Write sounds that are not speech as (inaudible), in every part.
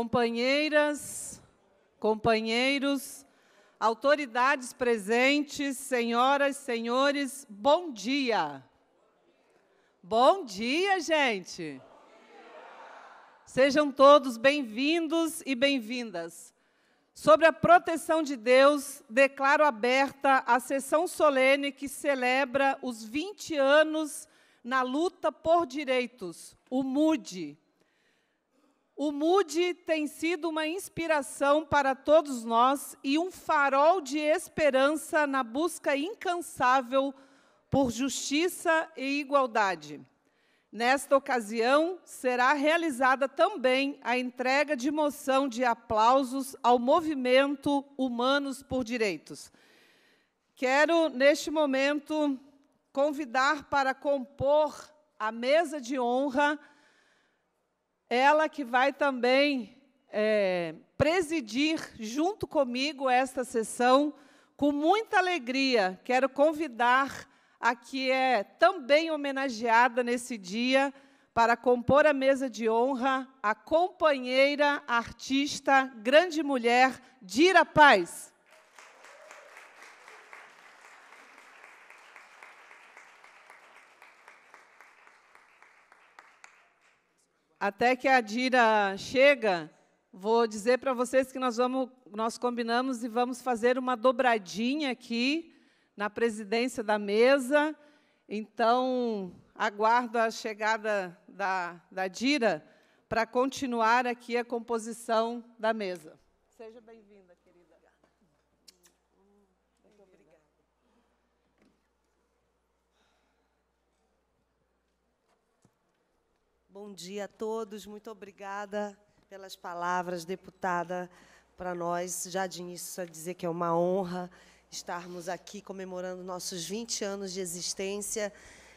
companheiras, companheiros, autoridades presentes, senhoras, senhores, bom dia. Bom dia, gente. Sejam todos bem-vindos e bem-vindas. Sobre a proteção de Deus, declaro aberta a sessão solene que celebra os 20 anos na luta por direitos, o MUDE, o MUD tem sido uma inspiração para todos nós e um farol de esperança na busca incansável por justiça e igualdade. Nesta ocasião, será realizada também a entrega de moção de aplausos ao movimento Humanos por Direitos. Quero, neste momento, convidar para compor a mesa de honra ela que vai também é, presidir junto comigo esta sessão com muita alegria. Quero convidar a que é também homenageada nesse dia para compor a mesa de honra, a companheira, artista, grande mulher, Dira Paz. até que a Dira chega, vou dizer para vocês que nós vamos, nós combinamos e vamos fazer uma dobradinha aqui na presidência da mesa. Então, aguardo a chegada da, da Dira para continuar aqui a composição da mesa. Seja bem-vinda. Bom dia a todos. Muito obrigada pelas palavras, deputada. Para nós, já de início, só dizer que é uma honra estarmos aqui comemorando nossos 20 anos de existência.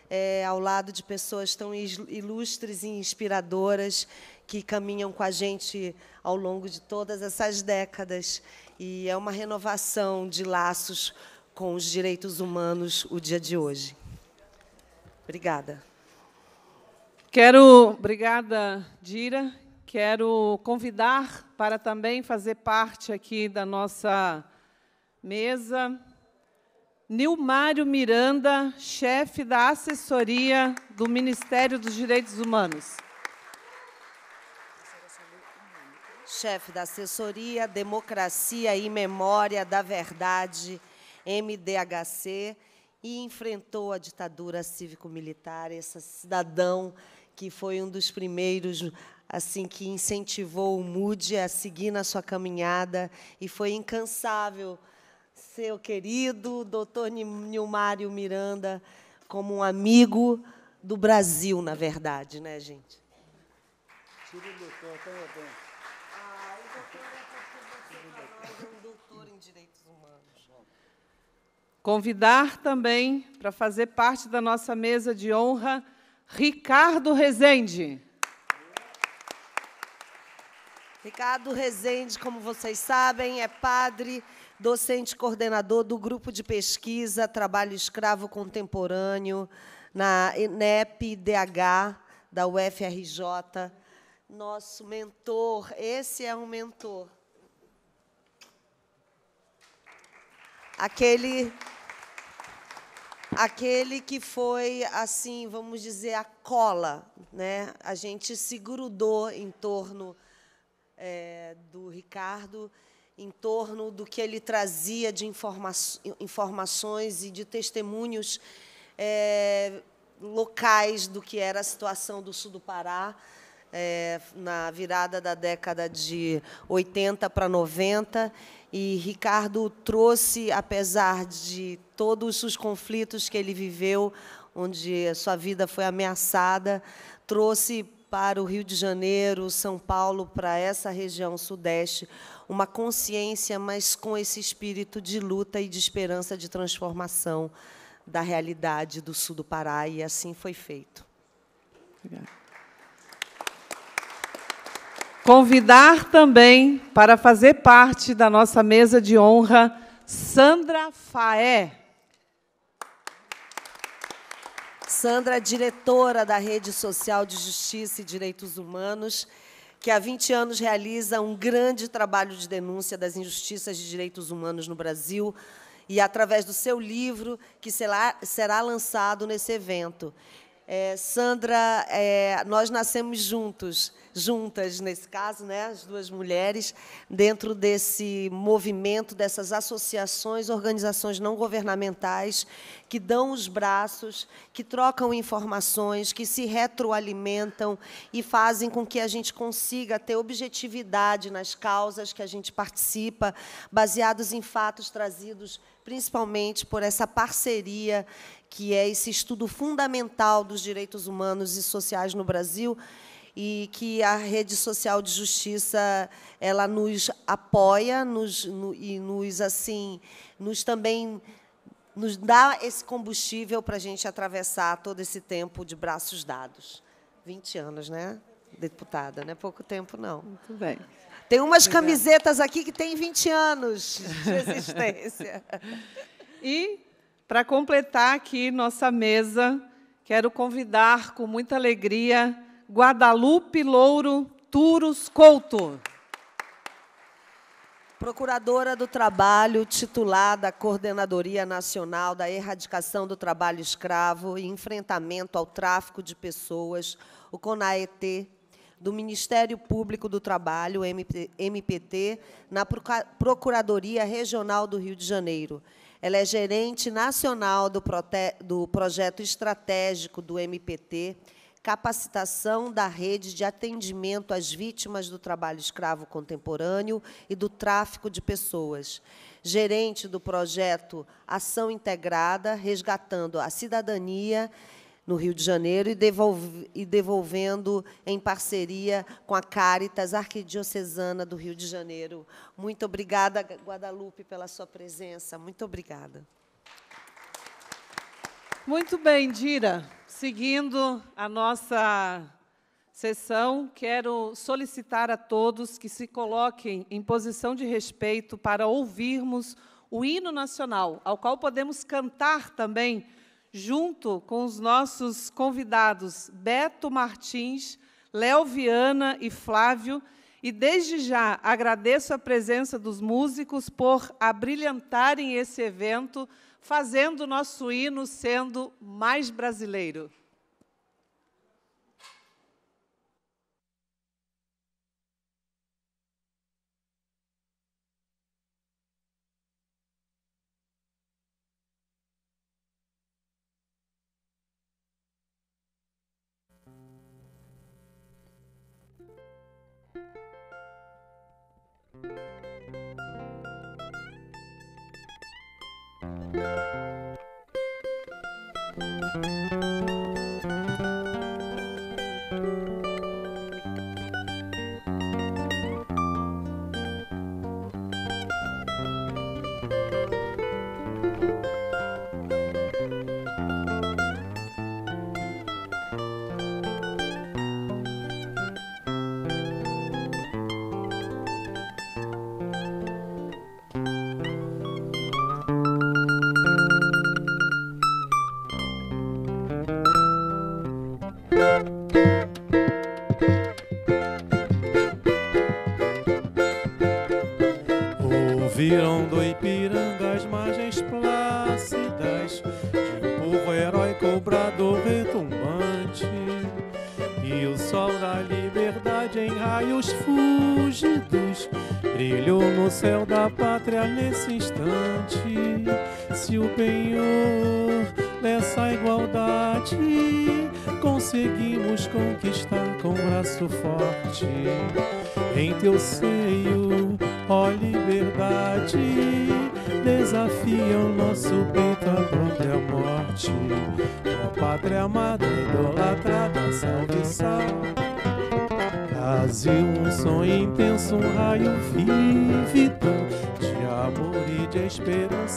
É, ao lado de pessoas tão ilustres e inspiradoras que caminham com a gente ao longo de todas essas décadas. E é uma renovação de laços com os direitos humanos o dia de hoje. Obrigada. Quero, obrigada, Dira. Quero convidar para também fazer parte aqui da nossa mesa Nilmário Miranda, chefe da assessoria do Ministério dos Direitos Humanos. Chefe da assessoria Democracia e Memória da Verdade, MDHC, e enfrentou a ditadura cívico-militar, esse cidadão que foi um dos primeiros assim que incentivou o Mude a seguir na sua caminhada e foi incansável. Seu querido doutor Nilmário Miranda, como um amigo do Brasil, na verdade, né, gente? Tira o doutor, parabéns. Tá tá ah, doutor você Convidar também para fazer parte da nossa mesa de honra Ricardo Rezende. Ricardo Rezende, como vocês sabem, é padre, docente coordenador do grupo de pesquisa Trabalho Escravo Contemporâneo na INEP-DH da UFRJ. Nosso mentor, esse é um mentor. Aquele aquele que foi assim, vamos dizer, a cola, né? A gente se grudou em torno é, do Ricardo, em torno do que ele trazia de informa informações e de testemunhos é, locais do que era a situação do sul do Pará. É, na virada da década de 80 para 90, e Ricardo trouxe, apesar de todos os conflitos que ele viveu, onde a sua vida foi ameaçada, trouxe para o Rio de Janeiro, São Paulo, para essa região sudeste, uma consciência, mas com esse espírito de luta e de esperança de transformação da realidade do sul do Pará, e assim foi feito. Obrigada. Convidar também para fazer parte da nossa mesa de honra Sandra Faé. Sandra é diretora da Rede Social de Justiça e Direitos Humanos, que há 20 anos realiza um grande trabalho de denúncia das injustiças de direitos humanos no Brasil, e através do seu livro, que será, será lançado nesse evento. É, Sandra, é, nós nascemos juntos, juntas nesse caso, né, as duas mulheres, dentro desse movimento, dessas associações, organizações não governamentais que dão os braços, que trocam informações, que se retroalimentam e fazem com que a gente consiga ter objetividade nas causas que a gente participa, baseados em fatos trazidos principalmente por essa parceria que é esse estudo fundamental dos direitos humanos e sociais no Brasil e que a rede social de justiça ela nos apoia nos, no, e nos assim nos também nos dá esse combustível para a gente atravessar todo esse tempo de braços dados. 20 anos, né, deputada? Não é pouco tempo, não. Muito bem. Tem umas camisetas aqui que tem 20 anos de (laughs) existência. e, para completar aqui nossa mesa, quero convidar com muita alegria Guadalupe Louro Turos Couto. Procuradora do Trabalho, titular da Coordenadoria Nacional da Erradicação do Trabalho Escravo e Enfrentamento ao Tráfico de Pessoas, o CONAET do Ministério Público do Trabalho, MPT, na Procuradoria Regional do Rio de Janeiro. Ela é gerente nacional do, do projeto estratégico do MPT, capacitação da rede de atendimento às vítimas do trabalho escravo contemporâneo e do tráfico de pessoas. Gerente do projeto Ação Integrada, resgatando a cidadania no Rio de Janeiro e, e devolvendo em parceria com a Caritas Arquidiocesana do Rio de Janeiro. Muito obrigada, Guadalupe, pela sua presença. Muito obrigada. Muito bem, Dira. Seguindo a nossa sessão, quero solicitar a todos que se coloquem em posição de respeito para ouvirmos o hino nacional, ao qual podemos cantar também junto com os nossos convidados Beto Martins, Léo Viana e Flávio. E desde já agradeço a presença dos músicos por abrilhantarem esse evento, fazendo o nosso hino sendo mais brasileiro. Música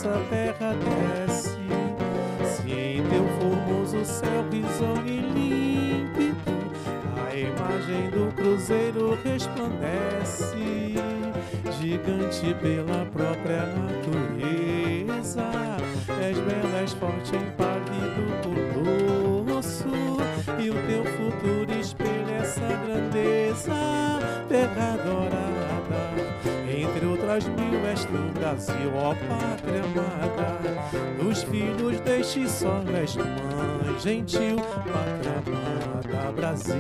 nossa terra desce. Se em teu formoso céu risonho e límpido, a imagem do cruzeiro resplandece, gigante pela própria natureza. És bela, és forte, impávido colosso, e o teu futuro espelha essa grandeza, terra adorada. entre outras mil, és tu Brasil, ó pátria. Este só resta mãe gentil, pátria amada Brasil.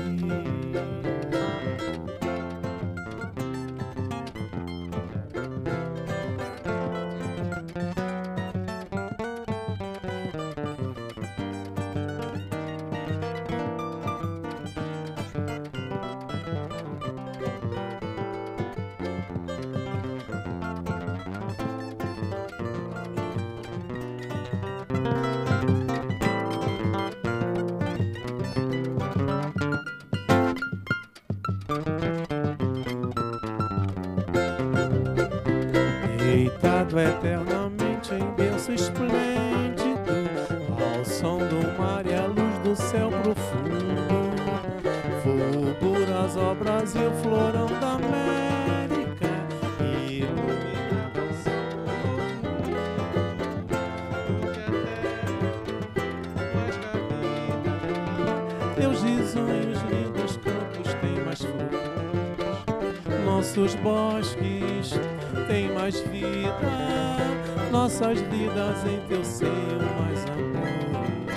nossas vidas em teu seio mais amor.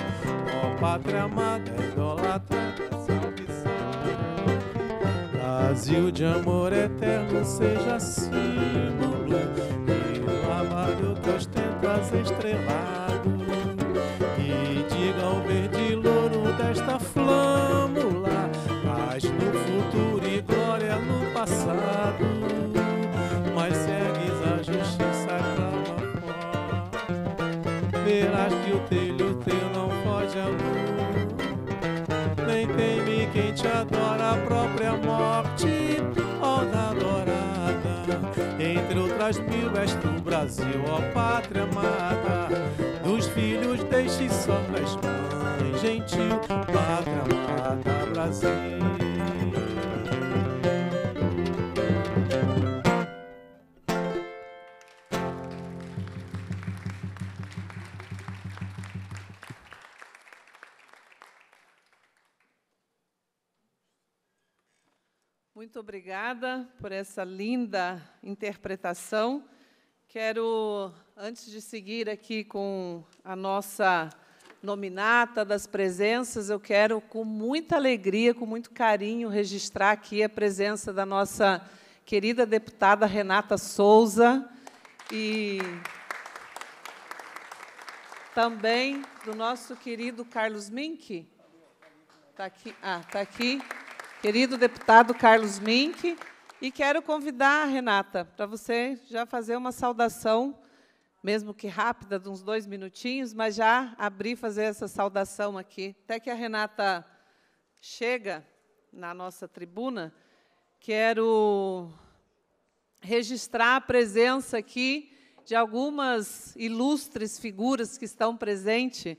Ó oh, pátria amada, idolatrada, salve, Brasil de amor eterno, seja símbolo. E o trabalho teus as estrelas. verás que o telho teu não foge à luz. Nem teme quem te adora a própria morte, ó adorada. Entre outras mil és tu, Brasil, ó pátria amada. Dos filhos deixe só nas mães, gentil, pátria amada, Brasil. obrigada por essa linda interpretação. Quero, antes de seguir aqui com a nossa nominata das presenças, eu quero, com muita alegria, com muito carinho, registrar aqui a presença da nossa querida deputada Renata Souza e também do nosso querido Carlos Mink. Está aqui. Ah, está aqui querido deputado Carlos Mink. E quero convidar a Renata para você já fazer uma saudação, mesmo que rápida, de uns dois minutinhos, mas já abrir fazer essa saudação aqui. Até que a Renata chega na nossa tribuna, quero registrar a presença aqui de algumas ilustres figuras que estão presentes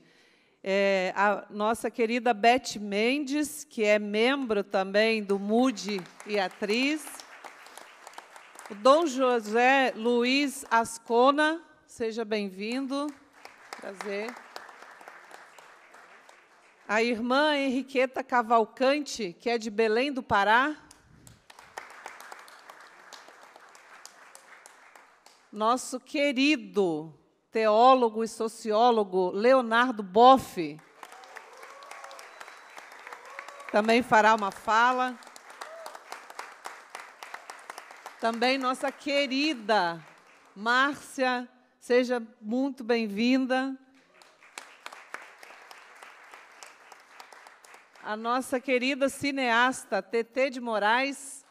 é, a nossa querida Beth Mendes, que é membro também do MUD e atriz. O Dom José Luiz Ascona, seja bem-vindo. Prazer. A irmã Henriqueta Cavalcante, que é de Belém do Pará. Nosso querido teólogo e sociólogo Leonardo Boff também fará uma fala. Também nossa querida Márcia, seja muito bem-vinda. A nossa querida cineasta Tetê de Moraes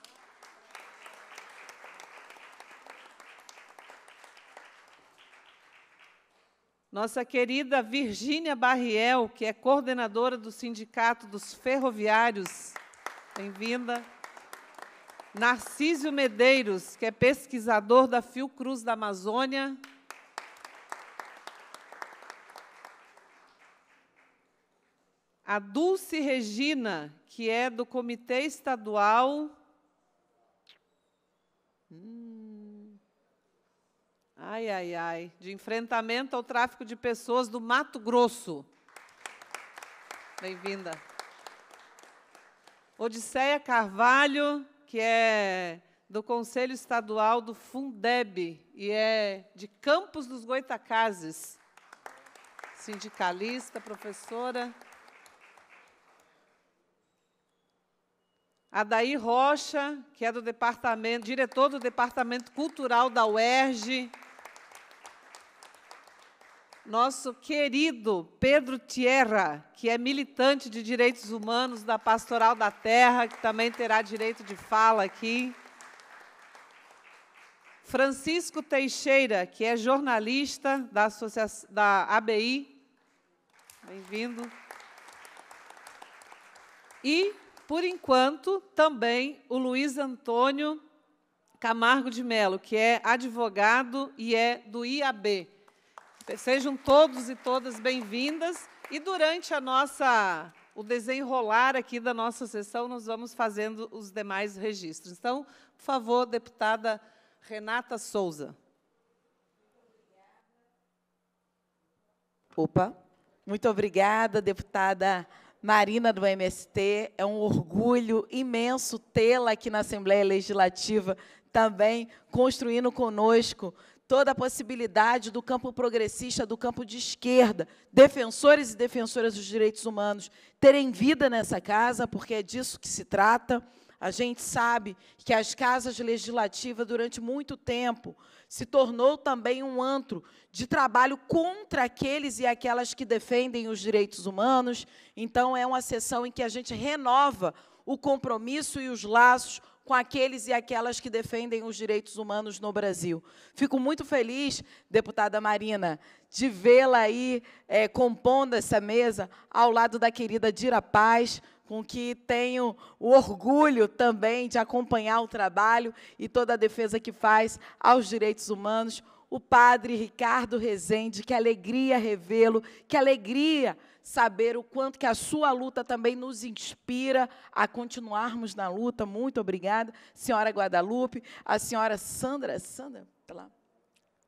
nossa querida Virgínia Barriel, que é coordenadora do Sindicato dos Ferroviários. Bem-vinda. Narcísio Medeiros, que é pesquisador da Fiocruz da Amazônia. A Dulce Regina, que é do Comitê Estadual. Hum. Ai, ai, ai. De enfrentamento ao tráfico de pessoas do Mato Grosso. Bem-vinda. Odisseia Carvalho, que é do Conselho Estadual do Fundeb e é de Campos dos Goitacazes. Sindicalista, professora. Adair Rocha, que é do departamento, diretor do Departamento Cultural da UERJ, nosso querido Pedro Tierra, que é militante de direitos humanos da Pastoral da Terra, que também terá direito de fala aqui. Francisco Teixeira, que é jornalista da, da ABI. Bem-vindo. E, por enquanto, também o Luiz Antônio Camargo de Melo, que é advogado e é do IAB, Sejam todos e todas bem-vindas. E durante a nossa o desenrolar aqui da nossa sessão, nós vamos fazendo os demais registros. Então, por favor, deputada Renata Souza. Opa. Muito obrigada, deputada Marina do MST. É um orgulho imenso tê-la aqui na Assembleia Legislativa também construindo conosco toda a possibilidade do campo progressista, do campo de esquerda, defensores e defensoras dos direitos humanos terem vida nessa casa, porque é disso que se trata. A gente sabe que as casas legislativas, durante muito tempo, se tornou também um antro de trabalho contra aqueles e aquelas que defendem os direitos humanos. Então, é uma sessão em que a gente renova o compromisso e os laços com aqueles e aquelas que defendem os direitos humanos no Brasil. Fico muito feliz, deputada Marina, de vê-la aí é, compondo essa mesa ao lado da querida Dira Paz, com que tenho o orgulho também de acompanhar o trabalho e toda a defesa que faz aos direitos humanos, o padre Ricardo Rezende, que alegria revê-lo, que alegria saber o quanto que a sua luta também nos inspira a continuarmos na luta. Muito obrigada, senhora Guadalupe, a senhora Sandra, Sandra, pela tá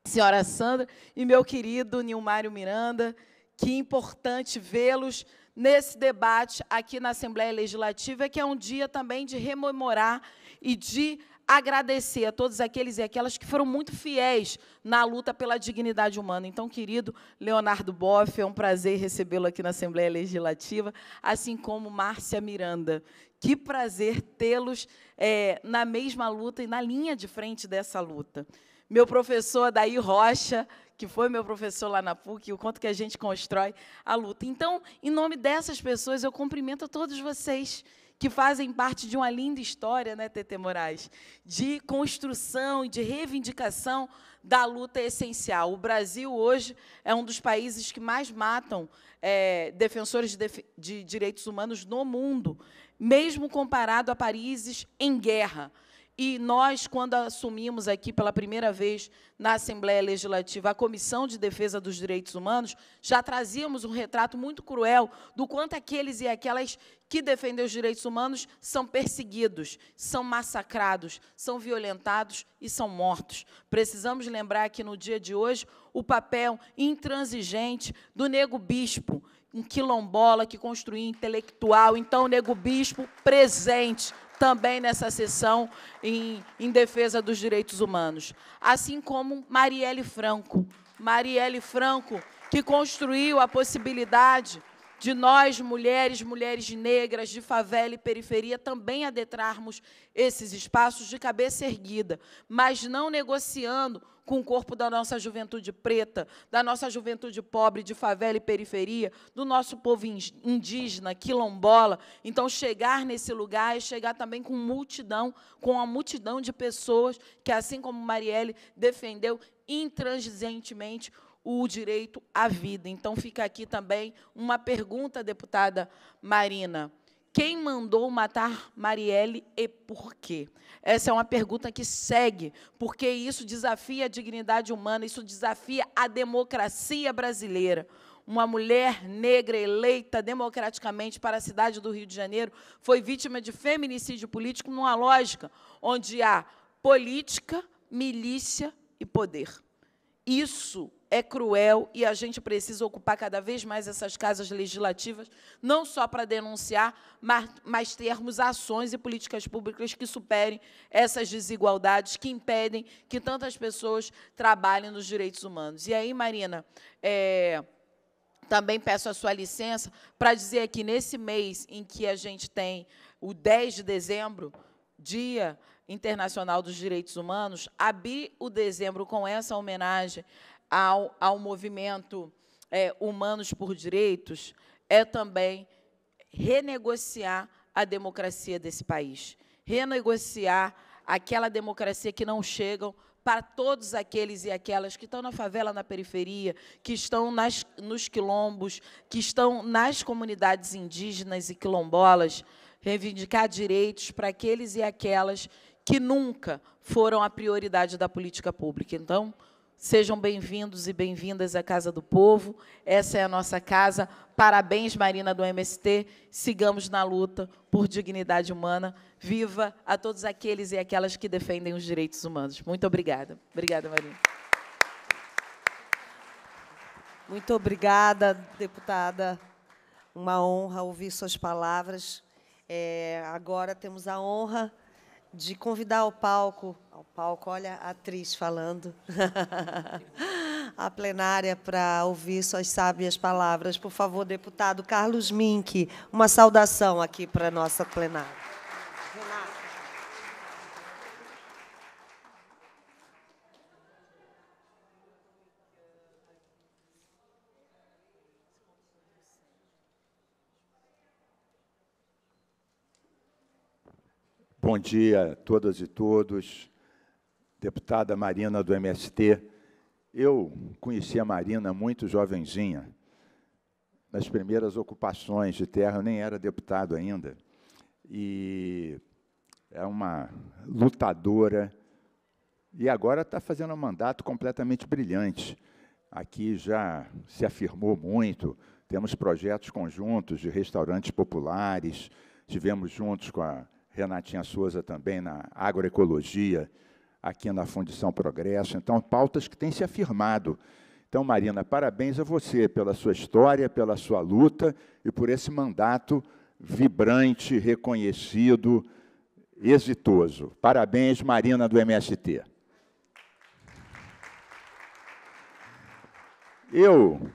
senhora Sandra e meu querido Nilmário Miranda. Que importante vê-los nesse debate aqui na Assembleia Legislativa, que é um dia também de rememorar e de agradecer a todos aqueles e aquelas que foram muito fiéis na luta pela dignidade humana. Então, querido Leonardo Boff, é um prazer recebê-lo aqui na Assembleia Legislativa, assim como Márcia Miranda. Que prazer tê-los é, na mesma luta e na linha de frente dessa luta. Meu professor Daí Rocha, que foi meu professor lá na PUC, o quanto que a gente constrói a luta. Então, em nome dessas pessoas, eu cumprimento a todos vocês que fazem parte de uma linda história, né, Tete Moraes, de construção e de reivindicação da luta essencial. O Brasil hoje é um dos países que mais matam é, defensores de, def de direitos humanos no mundo, mesmo comparado a países em guerra. E nós, quando assumimos aqui pela primeira vez na Assembleia Legislativa a Comissão de Defesa dos Direitos Humanos, já trazíamos um retrato muito cruel do quanto aqueles e aquelas que defendem os direitos humanos são perseguidos, são massacrados, são violentados e são mortos. Precisamos lembrar que no dia de hoje o papel intransigente do nego bispo, um quilombola que construía intelectual, então o nego bispo presente também nessa sessão em, em defesa dos direitos humanos, assim como Marielle Franco. Marielle Franco, que construiu a possibilidade de nós, mulheres, mulheres negras, de favela e periferia, também adentrarmos esses espaços de cabeça erguida, mas não negociando com o corpo da nossa juventude preta, da nossa juventude pobre, de favela e periferia, do nosso povo indígena, quilombola. Então, chegar nesse lugar é chegar também com multidão, com a multidão de pessoas que, assim como Marielle defendeu intransigentemente o direito à vida. Então fica aqui também uma pergunta, deputada Marina. Quem mandou matar Marielle e por quê? Essa é uma pergunta que segue, porque isso desafia a dignidade humana, isso desafia a democracia brasileira. Uma mulher negra eleita democraticamente para a cidade do Rio de Janeiro foi vítima de feminicídio político numa lógica onde há política, milícia e poder. Isso é cruel e a gente precisa ocupar cada vez mais essas casas legislativas, não só para denunciar, mas, mas termos ações e políticas públicas que superem essas desigualdades que impedem que tantas pessoas trabalhem nos direitos humanos. E aí, Marina, é, também peço a sua licença para dizer que, nesse mês em que a gente tem o 10 de dezembro, Dia Internacional dos Direitos Humanos, abrir o dezembro com essa homenagem ao, ao movimento é, Humanos por Direitos é também renegociar a democracia desse país, renegociar aquela democracia que não chegam para todos aqueles e aquelas que estão na favela, na periferia, que estão nas, nos quilombos, que estão nas comunidades indígenas e quilombolas, reivindicar direitos para aqueles e aquelas que nunca foram a prioridade da política pública. Então, Sejam bem-vindos e bem-vindas à Casa do Povo. Essa é a nossa casa. Parabéns, Marina do MST. Sigamos na luta por dignidade humana. Viva a todos aqueles e aquelas que defendem os direitos humanos. Muito obrigada. Obrigada, Marina. Muito obrigada, deputada. Uma honra ouvir suas palavras. É, agora temos a honra de convidar ao palco, ao palco, olha a atriz falando, (laughs) a plenária para ouvir suas sábias palavras. Por favor, deputado Carlos Mink, uma saudação aqui para a nossa plenária. Bom dia a todas e todos. Deputada Marina do MST, eu conheci a Marina muito jovenzinha. Nas primeiras ocupações de terra, eu nem era deputado ainda. E é uma lutadora. E agora está fazendo um mandato completamente brilhante. Aqui já se afirmou muito. Temos projetos conjuntos de restaurantes populares. Tivemos juntos com a Renatinha Souza também na agroecologia, aqui na Fundição Progresso. Então, pautas que têm se afirmado. Então, Marina, parabéns a você pela sua história, pela sua luta e por esse mandato vibrante, reconhecido, exitoso. Parabéns, Marina do MST. Eu,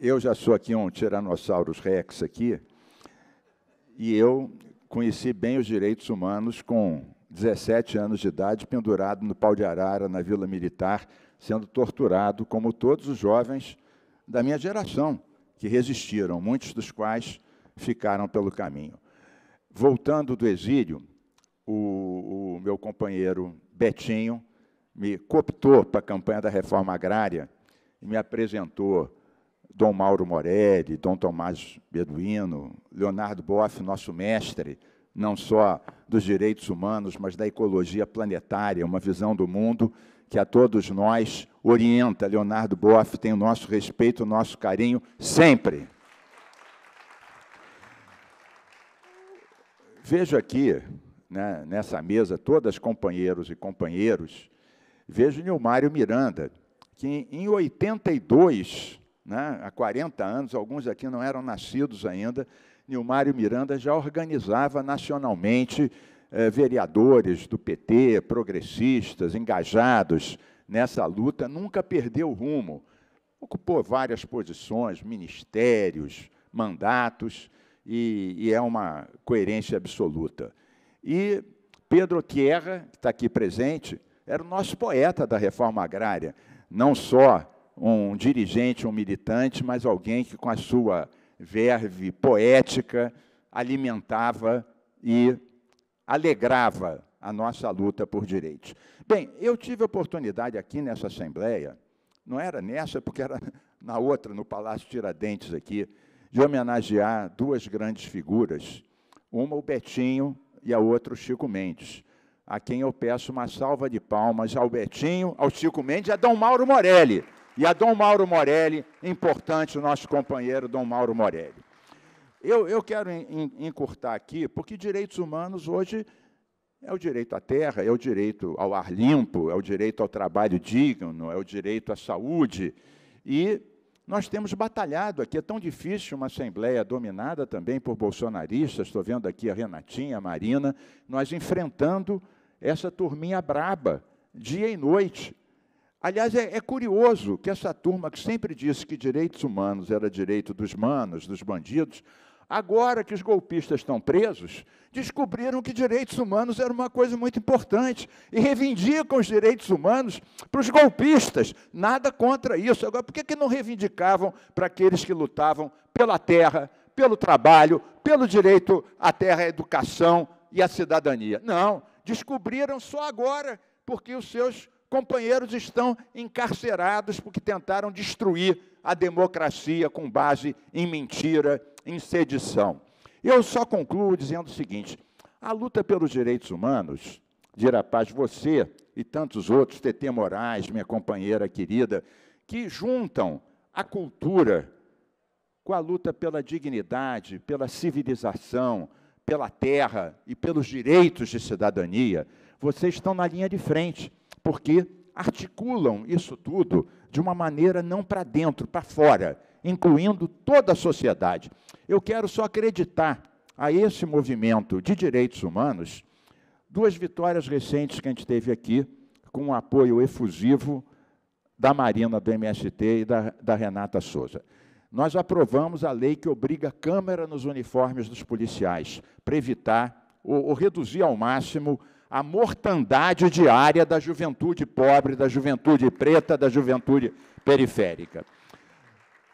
eu já sou aqui um Tiranossauros Rex aqui, e eu conheci bem os direitos humanos com 17 anos de idade, pendurado no pau de arara na Vila Militar, sendo torturado, como todos os jovens da minha geração que resistiram, muitos dos quais ficaram pelo caminho. Voltando do exílio, o, o meu companheiro Betinho me cooptou para a campanha da reforma agrária e me apresentou Dom Mauro Morelli, Dom Tomás Beduino, Leonardo Boff, nosso mestre, não só dos direitos humanos, mas da ecologia planetária, uma visão do mundo que a todos nós orienta. Leonardo Boff tem o nosso respeito, o nosso carinho sempre. Vejo aqui, né, nessa mesa, todas companheiros e companheiros, vejo Nilmário Miranda, que em 82 né, há 40 anos, alguns aqui não eram nascidos ainda, Nilmário Miranda já organizava nacionalmente eh, vereadores do PT, progressistas, engajados nessa luta, nunca perdeu o rumo. Ocupou várias posições, ministérios, mandatos, e, e é uma coerência absoluta. E Pedro Tierra, que está aqui presente, era o nosso poeta da reforma agrária, não só um dirigente, um militante, mas alguém que, com a sua verve poética, alimentava e alegrava a nossa luta por direitos. Bem, eu tive a oportunidade aqui nessa Assembleia, não era nessa, porque era (laughs) na outra, no Palácio Tiradentes aqui, de homenagear duas grandes figuras, uma o Betinho e a outra o Chico Mendes, a quem eu peço uma salva de palmas ao Betinho, ao Chico Mendes e a Dom Mauro Morelli e a Dom Mauro Morelli, importante, o nosso companheiro Dom Mauro Morelli. Eu, eu quero encurtar aqui, porque direitos humanos hoje é o direito à terra, é o direito ao ar limpo, é o direito ao trabalho digno, é o direito à saúde. E nós temos batalhado aqui. É tão difícil uma Assembleia dominada também por bolsonaristas, estou vendo aqui a Renatinha, a Marina, nós enfrentando essa turminha braba, dia e noite. Aliás, é, é, curioso que essa turma que sempre disse que direitos humanos era direito dos manos, dos bandidos, agora que os golpistas estão presos, descobriram que direitos humanos era uma coisa muito importante e reivindicam os direitos humanos para os golpistas. Nada contra isso. Agora, por que, que não reivindicavam para aqueles que lutavam pela terra, pelo trabalho, pelo direito à terra, à educação e à cidadania? Não, descobriram só agora, porque os seus companheiros estão encarcerados porque tentaram destruir a democracia com base em mentira, em sedição. Eu só concluo dizendo o seguinte: a luta pelos direitos humanos, dirá paz, você e tantos outros, TT Moraes, minha companheira querida, que juntam a cultura com a luta pela dignidade, pela civilização, pela terra e pelos direitos de cidadania, vocês estão na linha de frente porque articulam isso tudo de uma maneira não para dentro, para fora, incluindo toda a sociedade. Eu quero só acreditar a esse movimento de direitos humanos duas vitórias recentes que a gente teve aqui, com o apoio efusivo da Marina do MST e da, da Renata Souza. Nós aprovamos a lei que obriga a câmera nos uniformes dos policiais, para evitar ou, ou reduzir ao máximo a mortandade diária da juventude pobre, da juventude preta, da juventude periférica.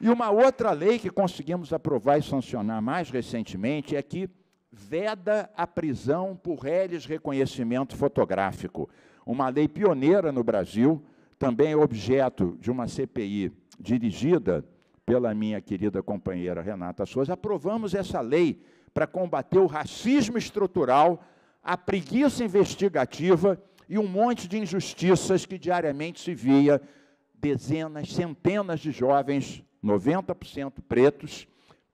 E uma outra lei que conseguimos aprovar e sancionar mais recentemente é que veda a prisão por réis reconhecimento fotográfico. Uma lei pioneira no Brasil, também objeto de uma CPI dirigida pela minha querida companheira Renata Souza. Aprovamos essa lei para combater o racismo estrutural a preguiça investigativa e um monte de injustiças que diariamente se via dezenas, centenas de jovens, 90% pretos,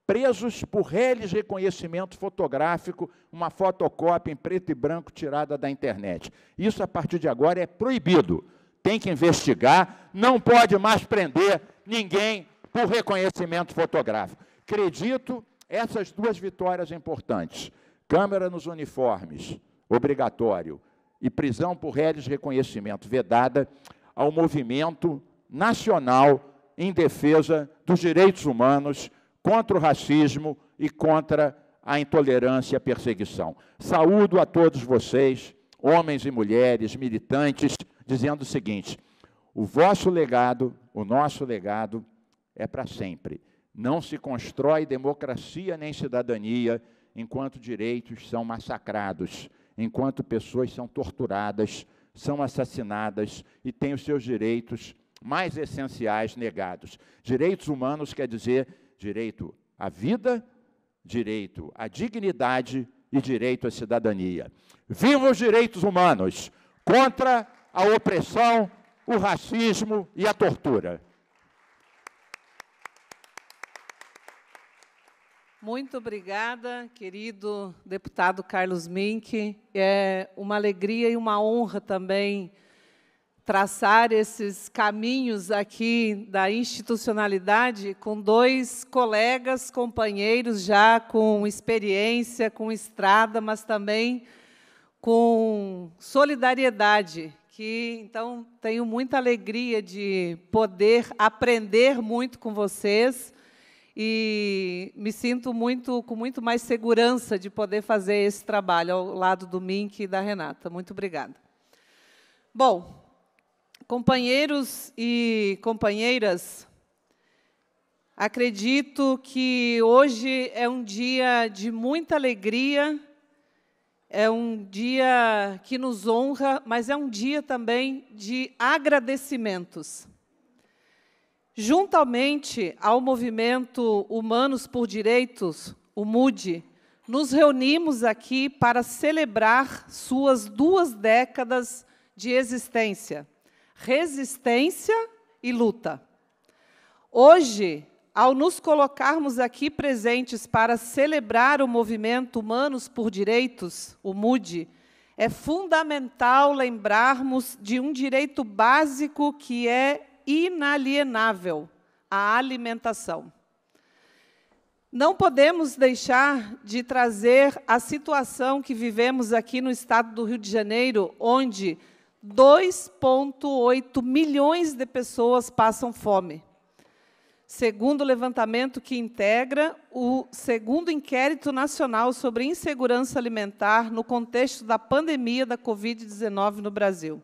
presos por reles reconhecimento fotográfico, uma fotocópia em preto e branco tirada da internet. Isso a partir de agora é proibido. Tem que investigar, não pode mais prender ninguém por reconhecimento fotográfico. Acredito essas duas vitórias importantes câmera nos uniformes, obrigatório, e prisão por réis reconhecimento vedada ao movimento nacional em defesa dos direitos humanos, contra o racismo e contra a intolerância e a perseguição. Saúdo a todos vocês, homens e mulheres, militantes, dizendo o seguinte: o vosso legado, o nosso legado, é para sempre. Não se constrói democracia nem cidadania enquanto direitos são massacrados, enquanto pessoas são torturadas, são assassinadas e têm os seus direitos mais essenciais negados. Direitos humanos quer dizer direito à vida, direito à dignidade e direito à cidadania. Viva os direitos humanos contra a opressão, o racismo e a tortura. Muito obrigada, querido deputado Carlos Mink. É uma alegria e uma honra também traçar esses caminhos aqui da institucionalidade com dois colegas, companheiros já com experiência, com estrada, mas também com solidariedade, que então tenho muita alegria de poder aprender muito com vocês e me sinto muito com muito mais segurança de poder fazer esse trabalho ao lado do Mink e da Renata. Muito obrigada. Bom, companheiros e companheiras, acredito que hoje é um dia de muita alegria, é um dia que nos honra, mas é um dia também de agradecimentos juntamente ao movimento Humanos por Direitos, o MUDE, nos reunimos aqui para celebrar suas duas décadas de existência, resistência e luta. Hoje, ao nos colocarmos aqui presentes para celebrar o movimento Humanos por Direitos, o MUDE, é fundamental lembrarmos de um direito básico que é inalienável a alimentação. Não podemos deixar de trazer a situação que vivemos aqui no estado do Rio de Janeiro, onde 2,8 milhões de pessoas passam fome. Segundo o levantamento que integra o segundo inquérito nacional sobre insegurança alimentar no contexto da pandemia da Covid-19 no Brasil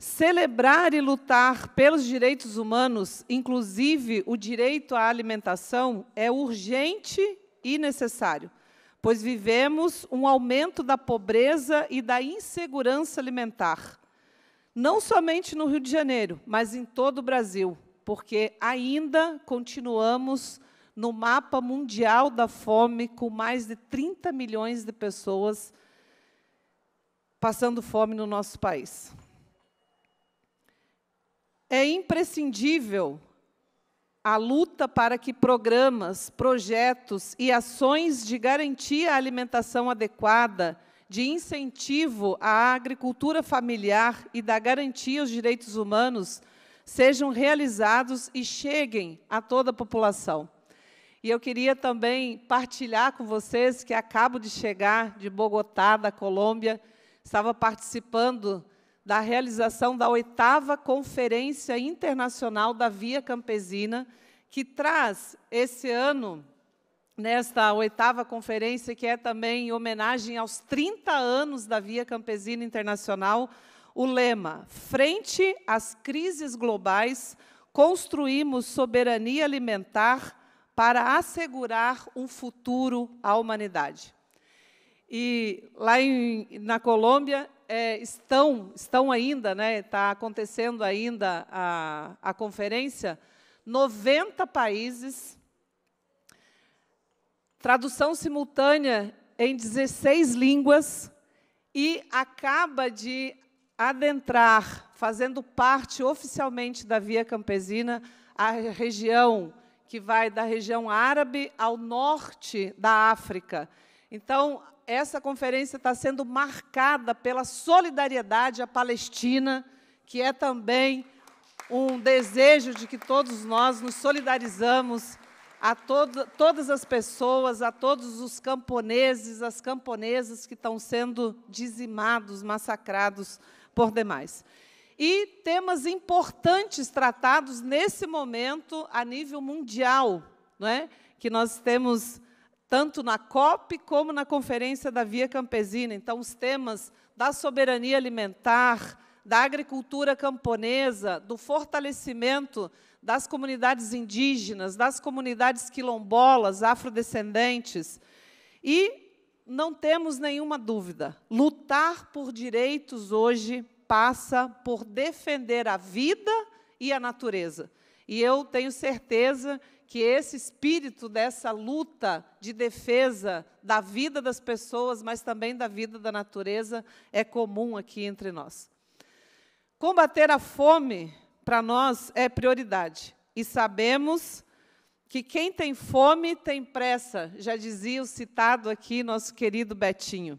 celebrar e lutar pelos direitos humanos, inclusive o direito à alimentação, é urgente e necessário, pois vivemos um aumento da pobreza e da insegurança alimentar, não somente no Rio de Janeiro, mas em todo o Brasil, porque ainda continuamos no mapa mundial da fome com mais de 30 milhões de pessoas passando fome no nosso país. É imprescindível a luta para que programas, projetos e ações de garantia à alimentação adequada, de incentivo à agricultura familiar e da garantia aos direitos humanos sejam realizados e cheguem a toda a população. E eu queria também partilhar com vocês que acabo de chegar de Bogotá, da Colômbia, estava participando da realização da oitava Conferência Internacional da Via Campesina, que traz esse ano, nesta oitava conferência, que é também em homenagem aos 30 anos da Via Campesina Internacional, o lema: Frente às crises globais, construímos soberania alimentar para assegurar um futuro à humanidade. E lá em, na Colômbia, é, estão, estão ainda, né, está acontecendo ainda a, a conferência, 90 países, tradução simultânea em 16 línguas, e acaba de adentrar, fazendo parte oficialmente da Via Campesina, a região que vai da região árabe ao norte da África. Então, essa conferência está sendo marcada pela solidariedade à Palestina, que é também um desejo de que todos nós nos solidarizamos a todas as pessoas, a todos os camponeses, as camponesas que estão sendo dizimados, massacrados por demais. E temas importantes tratados nesse momento a nível mundial, não é? que nós temos tanto na COP como na Conferência da Via Campesina. Então, os temas da soberania alimentar, da agricultura camponesa, do fortalecimento das comunidades indígenas, das comunidades quilombolas, afrodescendentes. E não temos nenhuma dúvida, lutar por direitos hoje passa por defender a vida e a natureza. E eu tenho certeza que esse espírito dessa luta de defesa da vida das pessoas, mas também da vida da natureza, é comum aqui entre nós. Combater a fome, para nós, é prioridade. E sabemos que quem tem fome tem pressa, já dizia o citado aqui nosso querido Betinho.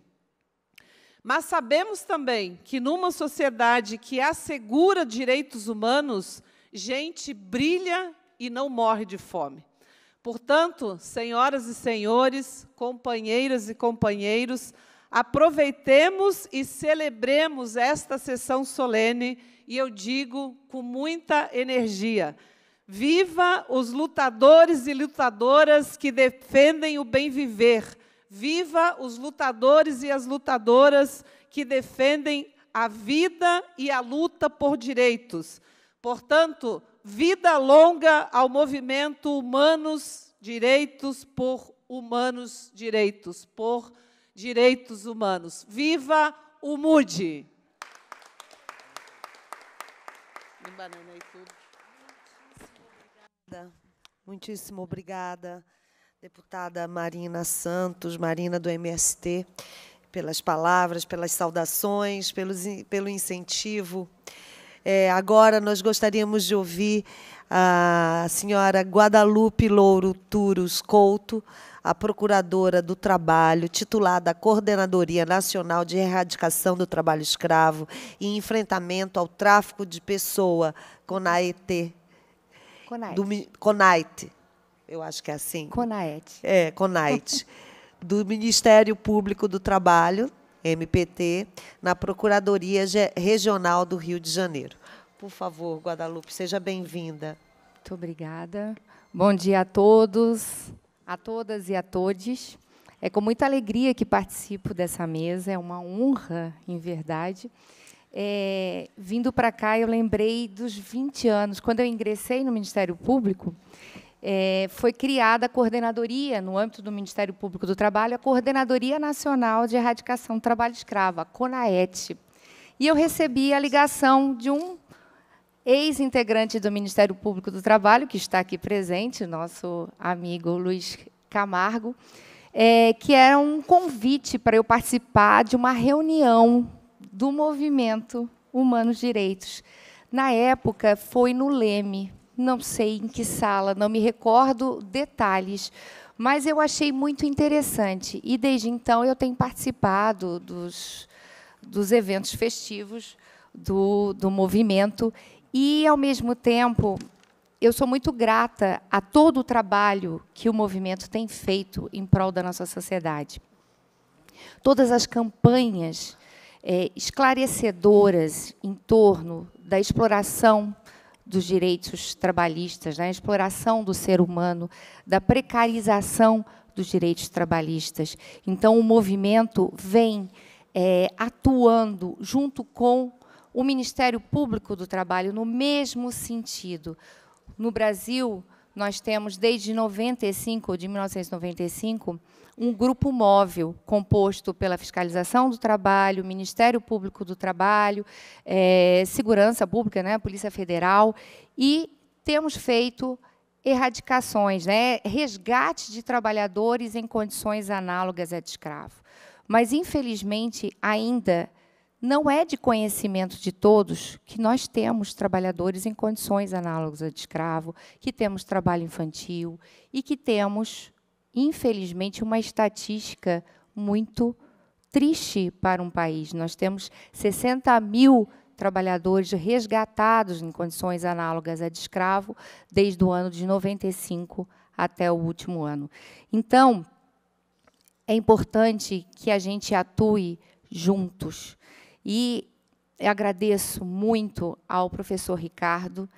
Mas sabemos também que numa sociedade que assegura direitos humanos, gente brilha e não morre de fome. Portanto, senhoras e senhores, companheiras e companheiros, aproveitemos e celebremos esta sessão solene, e eu digo com muita energia. Viva os lutadores e lutadoras que defendem o bem viver. Viva os lutadores e as lutadoras que defendem a vida e a luta por direitos. Portanto, vida longa ao movimento Humanos Direitos por Humanos Direitos, por Direitos Humanos. Viva o MUDE! Muito Obrigada. Muitíssimo obrigada, deputada Marina Santos, Marina do MST, pelas palavras, pelas saudações, pelos, pelo incentivo. É, agora nós gostaríamos de ouvir a senhora Guadalupe Louro Turos Couto, a procuradora do trabalho, titular da Coordenadoria Nacional de Erradicação do Trabalho Escravo e Enfrentamento ao Tráfico de Pessoa, CONAET. CONAET. Eu acho que é assim. CONAET. É, CONAET. (laughs) do Ministério Público do Trabalho, MPT, na Procuradoria Regional do Rio de Janeiro. Por favor, Guadalupe, seja bem-vinda. Muito obrigada. Bom dia a todos, a todas e a todos. É com muita alegria que participo dessa mesa, é uma honra, em verdade. É, vindo para cá, eu lembrei dos 20 anos. Quando eu ingressei no Ministério Público, é, foi criada a coordenadoria, no âmbito do Ministério Público do Trabalho, a Coordenadoria Nacional de Erradicação do Trabalho Escravo, a CONAET. E eu recebi a ligação de um ex-integrante do Ministério Público do Trabalho, que está aqui presente, nosso amigo Luiz Camargo, é, que era um convite para eu participar de uma reunião do movimento Humanos Direitos. Na época, foi no Leme, não sei em que sala, não me recordo detalhes, mas eu achei muito interessante. E desde então eu tenho participado dos, dos eventos festivos do, do movimento e, ao mesmo tempo, eu sou muito grata a todo o trabalho que o movimento tem feito em prol da nossa sociedade. Todas as campanhas é, esclarecedoras em torno da exploração dos direitos trabalhistas, da né? exploração do ser humano, da precarização dos direitos trabalhistas. Então, o movimento vem é, atuando junto com o Ministério Público do Trabalho no mesmo sentido. No Brasil, nós temos desde 95, de 1995, um grupo móvel composto pela fiscalização do trabalho, Ministério Público do Trabalho, é, Segurança Pública, né, Polícia Federal, e temos feito erradicações, né, resgate de trabalhadores em condições análogas à de escravo. Mas, infelizmente, ainda não é de conhecimento de todos que nós temos trabalhadores em condições análogas à de escravo, que temos trabalho infantil e que temos infelizmente, uma estatística muito triste para um país. Nós temos 60 mil trabalhadores resgatados em condições análogas à de escravo desde o ano de 95 até o último ano. Então, é importante que a gente atue juntos. E agradeço muito ao professor Ricardo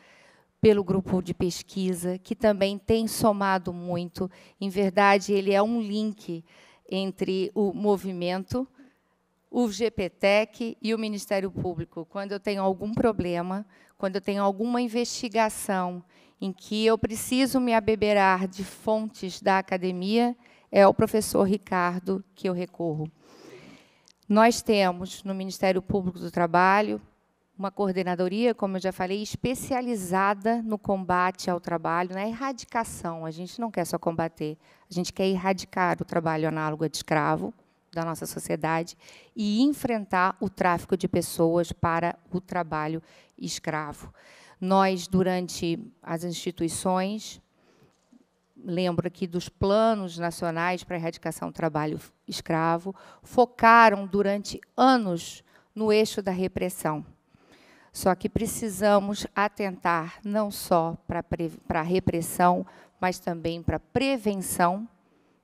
pelo grupo de pesquisa, que também tem somado muito. Em verdade, ele é um link entre o movimento, o GPTEC e o Ministério Público. Quando eu tenho algum problema, quando eu tenho alguma investigação em que eu preciso me abeberar de fontes da academia, é o professor Ricardo que eu recorro. Nós temos no Ministério Público do Trabalho uma coordenadoria, como eu já falei, especializada no combate ao trabalho, na erradicação. A gente não quer só combater, a gente quer erradicar o trabalho análogo de escravo da nossa sociedade e enfrentar o tráfico de pessoas para o trabalho escravo. Nós, durante as instituições, lembro aqui dos planos nacionais para a erradicação do trabalho escravo, focaram durante anos no eixo da repressão só que precisamos atentar não só para a repressão, mas também para a prevenção,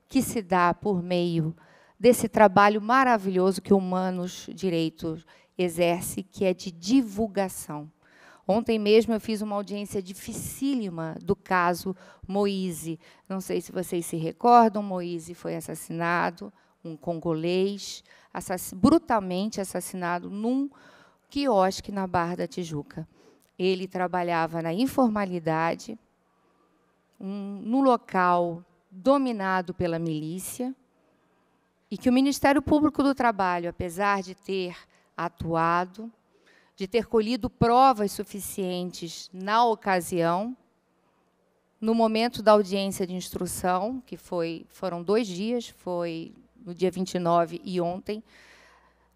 que se dá por meio desse trabalho maravilhoso que Humanos Direitos exerce, que é de divulgação. Ontem mesmo eu fiz uma audiência dificílima do caso Moise. Não sei se vocês se recordam, Moise foi assassinado, um congolês, assass brutalmente assassinado num quiosque na Barra da Tijuca. Ele trabalhava na informalidade, um, num local dominado pela milícia, e que o Ministério Público do Trabalho, apesar de ter atuado, de ter colhido provas suficientes na ocasião, no momento da audiência de instrução, que foi, foram dois dias, foi no dia 29 e ontem,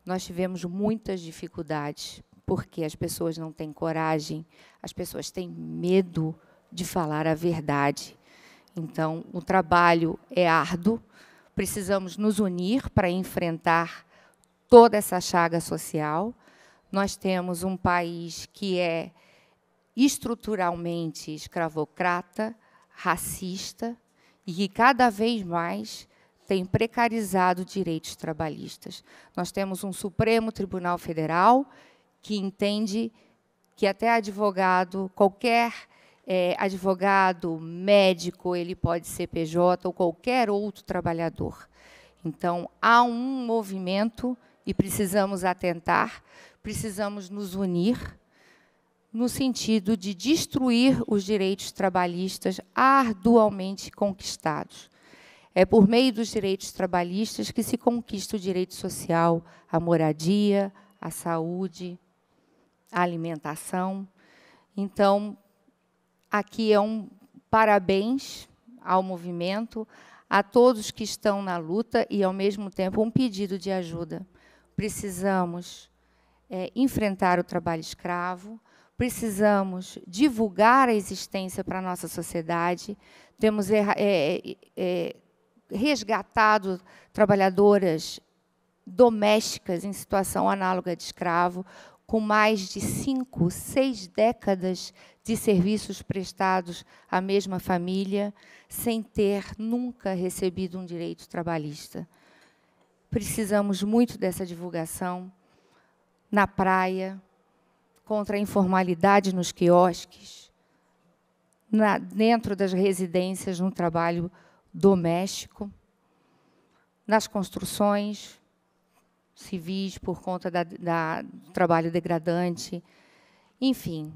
nós tivemos muitas dificuldades, porque as pessoas não têm coragem, as pessoas têm medo de falar a verdade. Então, o trabalho é árduo, precisamos nos unir para enfrentar toda essa chaga social. Nós temos um país que é estruturalmente escravocrata, racista, e que cada vez mais tem precarizado direitos trabalhistas. Nós temos um Supremo Tribunal Federal que entende que até advogado, qualquer é, advogado, médico, ele pode ser PJ ou qualquer outro trabalhador. Então, há um movimento e precisamos atentar, precisamos nos unir no sentido de destruir os direitos trabalhistas arduamente conquistados. É por meio dos direitos trabalhistas que se conquista o direito social, a moradia, a saúde, a alimentação. Então, aqui é um parabéns ao movimento, a todos que estão na luta e, ao mesmo tempo, um pedido de ajuda. Precisamos é, enfrentar o trabalho escravo, precisamos divulgar a existência para a nossa sociedade, temos é, é, é resgatado trabalhadoras domésticas em situação análoga de escravo, com mais de cinco, seis décadas de serviços prestados à mesma família, sem ter nunca recebido um direito trabalhista. Precisamos muito dessa divulgação na praia, contra a informalidade nos quiosques, na, dentro das residências, no trabalho doméstico, nas construções civis por conta da, da, do trabalho degradante. Enfim,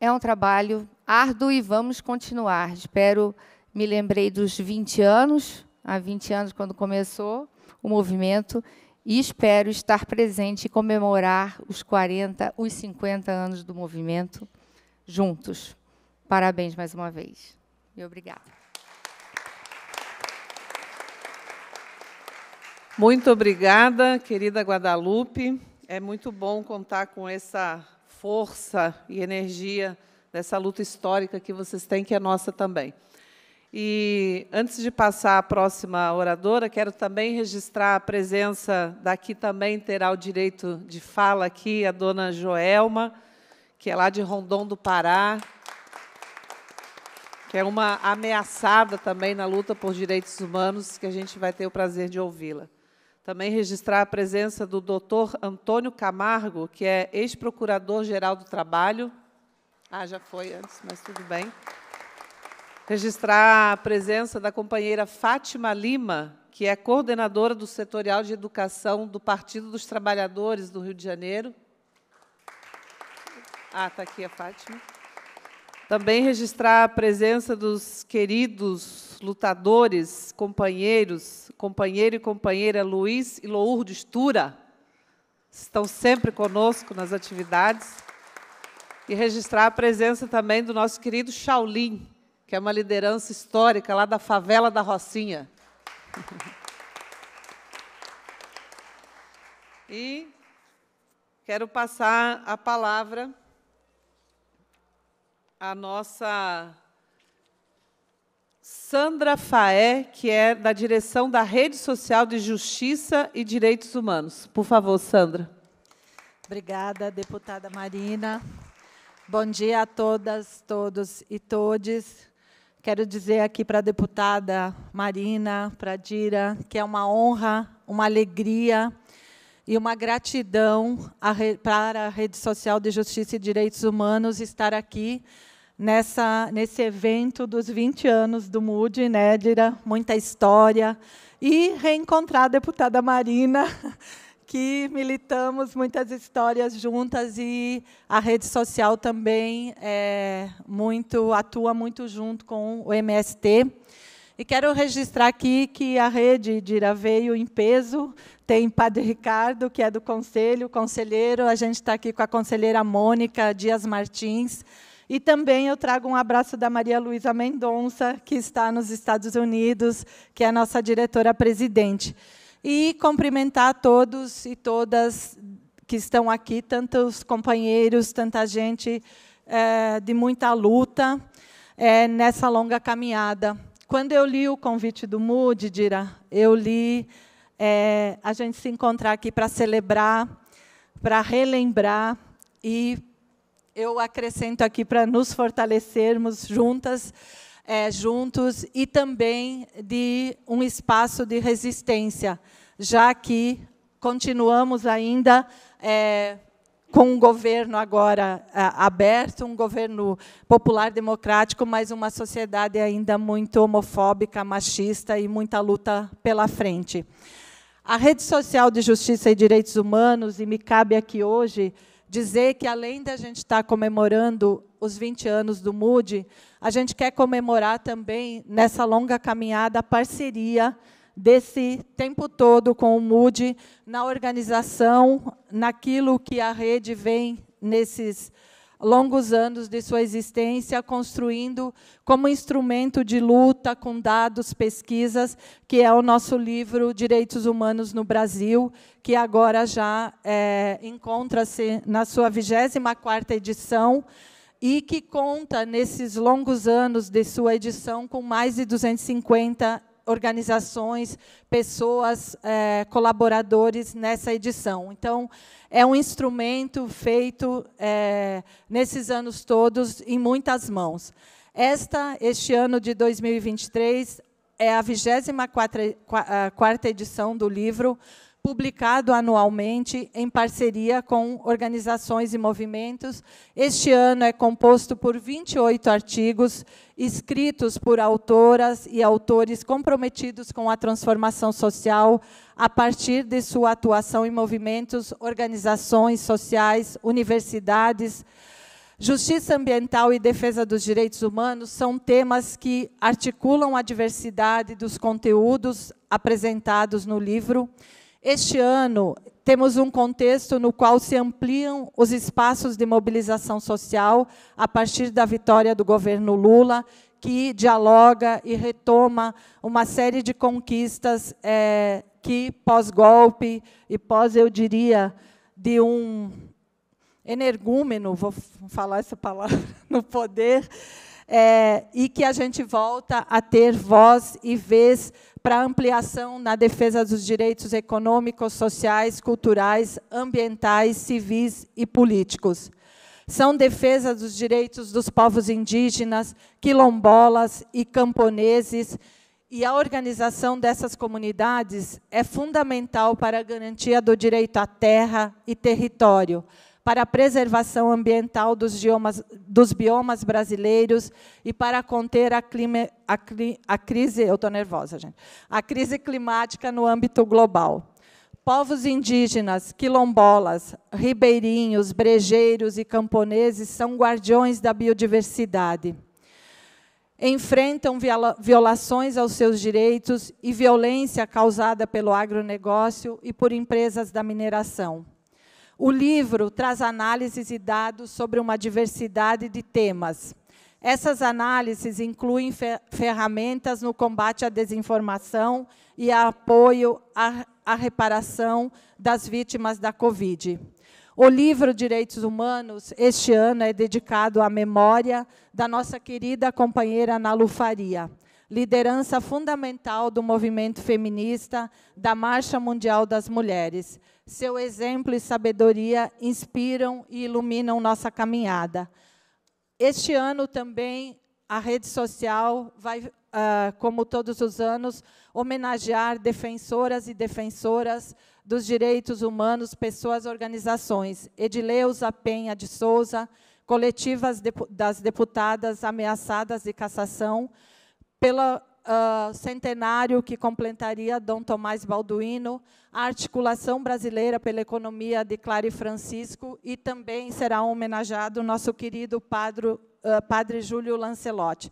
é um trabalho árduo e vamos continuar. Espero, me lembrei dos 20 anos, há 20 anos quando começou o movimento, e espero estar presente e comemorar os 40, os 50 anos do movimento juntos. Parabéns mais uma vez. E obrigada. Muito obrigada, querida Guadalupe. É muito bom contar com essa força e energia dessa luta histórica que vocês têm, que é nossa também. E antes de passar à próxima oradora, quero também registrar a presença daqui também terá o direito de fala aqui a dona Joelma, que é lá de Rondon do Pará, que é uma ameaçada também na luta por direitos humanos, que a gente vai ter o prazer de ouvi-la. Também registrar a presença do doutor Antônio Camargo, que é ex-procurador-geral do Trabalho. Ah, já foi antes, mas tudo bem. Registrar a presença da companheira Fátima Lima, que é coordenadora do Setorial de Educação do Partido dos Trabalhadores do Rio de Janeiro. Ah, está aqui a Fátima. Também registrar a presença dos queridos lutadores, companheiros, companheiro e companheira Luiz e de Tura, estão sempre conosco nas atividades. E registrar a presença também do nosso querido Shaolin, que é uma liderança histórica lá da favela da Rocinha. (laughs) E quero passar a palavra a nossa Sandra Faé, que é da direção da Rede Social de Justiça e Direitos Humanos. Por favor, Sandra. Obrigada, deputada Marina. Bom dia a todas, todos e todes. Quero dizer aqui para a deputada Marina, para a Dira, que é uma honra, uma alegria e uma gratidão para a Rede Social de Justiça e Direitos Humanos estar aqui nessa, nesse evento dos 20 anos do MUD, né, Dira? Muita história. E reencontrar a deputada Marina, (laughs) que militamos muitas histórias juntas e a rede social também é muito atua muito junto com o MST. E quero registrar aqui que a rede de Iraveio em peso tem Padre Ricardo, que é do conselho, conselheiro. A gente está aqui com a conselheira Mônica Dias Martins. E também eu trago um abraço da Maria Luísa Mendonça, que está nos Estados Unidos, que é a nossa diretora-presidente. E cumprimentar a todos e todas que estão aqui, tantos companheiros, tanta gente é, de muita luta é, nessa longa caminhada. Quando eu li o convite do Moody, Dira, eu li é, a gente se encontrar aqui para celebrar, para relembrar e eu acrescento aqui para nos fortalecermos juntas, é, juntos e também de um espaço de resistência, já que continuamos ainda é, com um governo agora é, aberto, um governo popular democrático, mas uma sociedade ainda muito homofóbica, machista e muita luta pela frente. A rede social de justiça e direitos humanos, e me cabe aqui hoje dizer que, além da gente estar comemorando os 20 anos do MUD, a gente quer comemorar também, nessa longa caminhada, a parceria desse tempo todo com o MUD na organização, naquilo que a rede vem nesses longos anos de sua existência, construindo como instrumento de luta com dados, pesquisas, que é o nosso livro Direitos Humanos no Brasil, que agora já é, encontra-se na sua 24ª edição, e que conta, nesses longos anos de sua edição, com mais de 250 organizações, pessoas, é, colaboradores nessa edição. Então, é um instrumento feito é, nesses anos todos em muitas mãos. Esta, este ano de 2023, é a 24 quarta edição do livro publicado anualmente em parceria com organizações e movimentos. Este ano é composto por 28 artigos escritos por autoras e autores comprometidos com a transformação social a partir de sua atuação em movimentos, organizações sociais, universidades, Justiça ambiental e defesa dos direitos humanos são temas que articulam a diversidade dos conteúdos apresentados no livro este ano, temos um contexto no qual se ampliam os espaços de mobilização social a partir da vitória do governo Lula, que dialoga e retoma uma série de conquistas é, que, pós-golpe e pós, eu diria, de um energúmeno, vou falar essa palavra, (laughs) no poder, é, e que a gente volta a ter voz e vez para ampliação na defesa dos direitos econômicos, sociais, culturais, ambientais, civis e políticos. São defesa dos direitos dos povos indígenas, quilombolas e camponeses, e a organização dessas comunidades é fundamental para a garantia do direito à terra e território, para a preservação ambiental dos, biomas, dos biomas brasileiros e para conter a, clima, a, a crise, eu estou nervosa, gente, a crise climática no âmbito global. Povos indígenas, quilombolas, ribeirinhos, brejeiros e camponeses são guardiões da biodiversidade enfrentam violações aos seus direitos e violência causada pelo agronegócio e por empresas da mineração. O livro traz análises e dados sobre uma diversidade de temas. Essas análises incluem ferramentas no combate à desinformação e apoio à, reparação das vítimas da Covid. O livro Direitos Humanos, este ano, é dedicado à memória da nossa querida companheira Nalu Faria liderança fundamental do movimento feminista da Marcha Mundial das Mulheres. Seu exemplo e sabedoria inspiram e iluminam nossa caminhada. Este ano também a rede social vai, ah, como todos os anos, homenagear defensoras e defensoras dos direitos humanos, pessoas, organizações. Edileuza Penha de Souza, coletivas das deputadas ameaçadas de cassação, pelo uh, centenário que completaria Dom Tomás Balduino, a articulação brasileira pela economia de Clare Francisco e também será homenageado nosso querido padre, uh, ah, padre Júlio Lancelotti.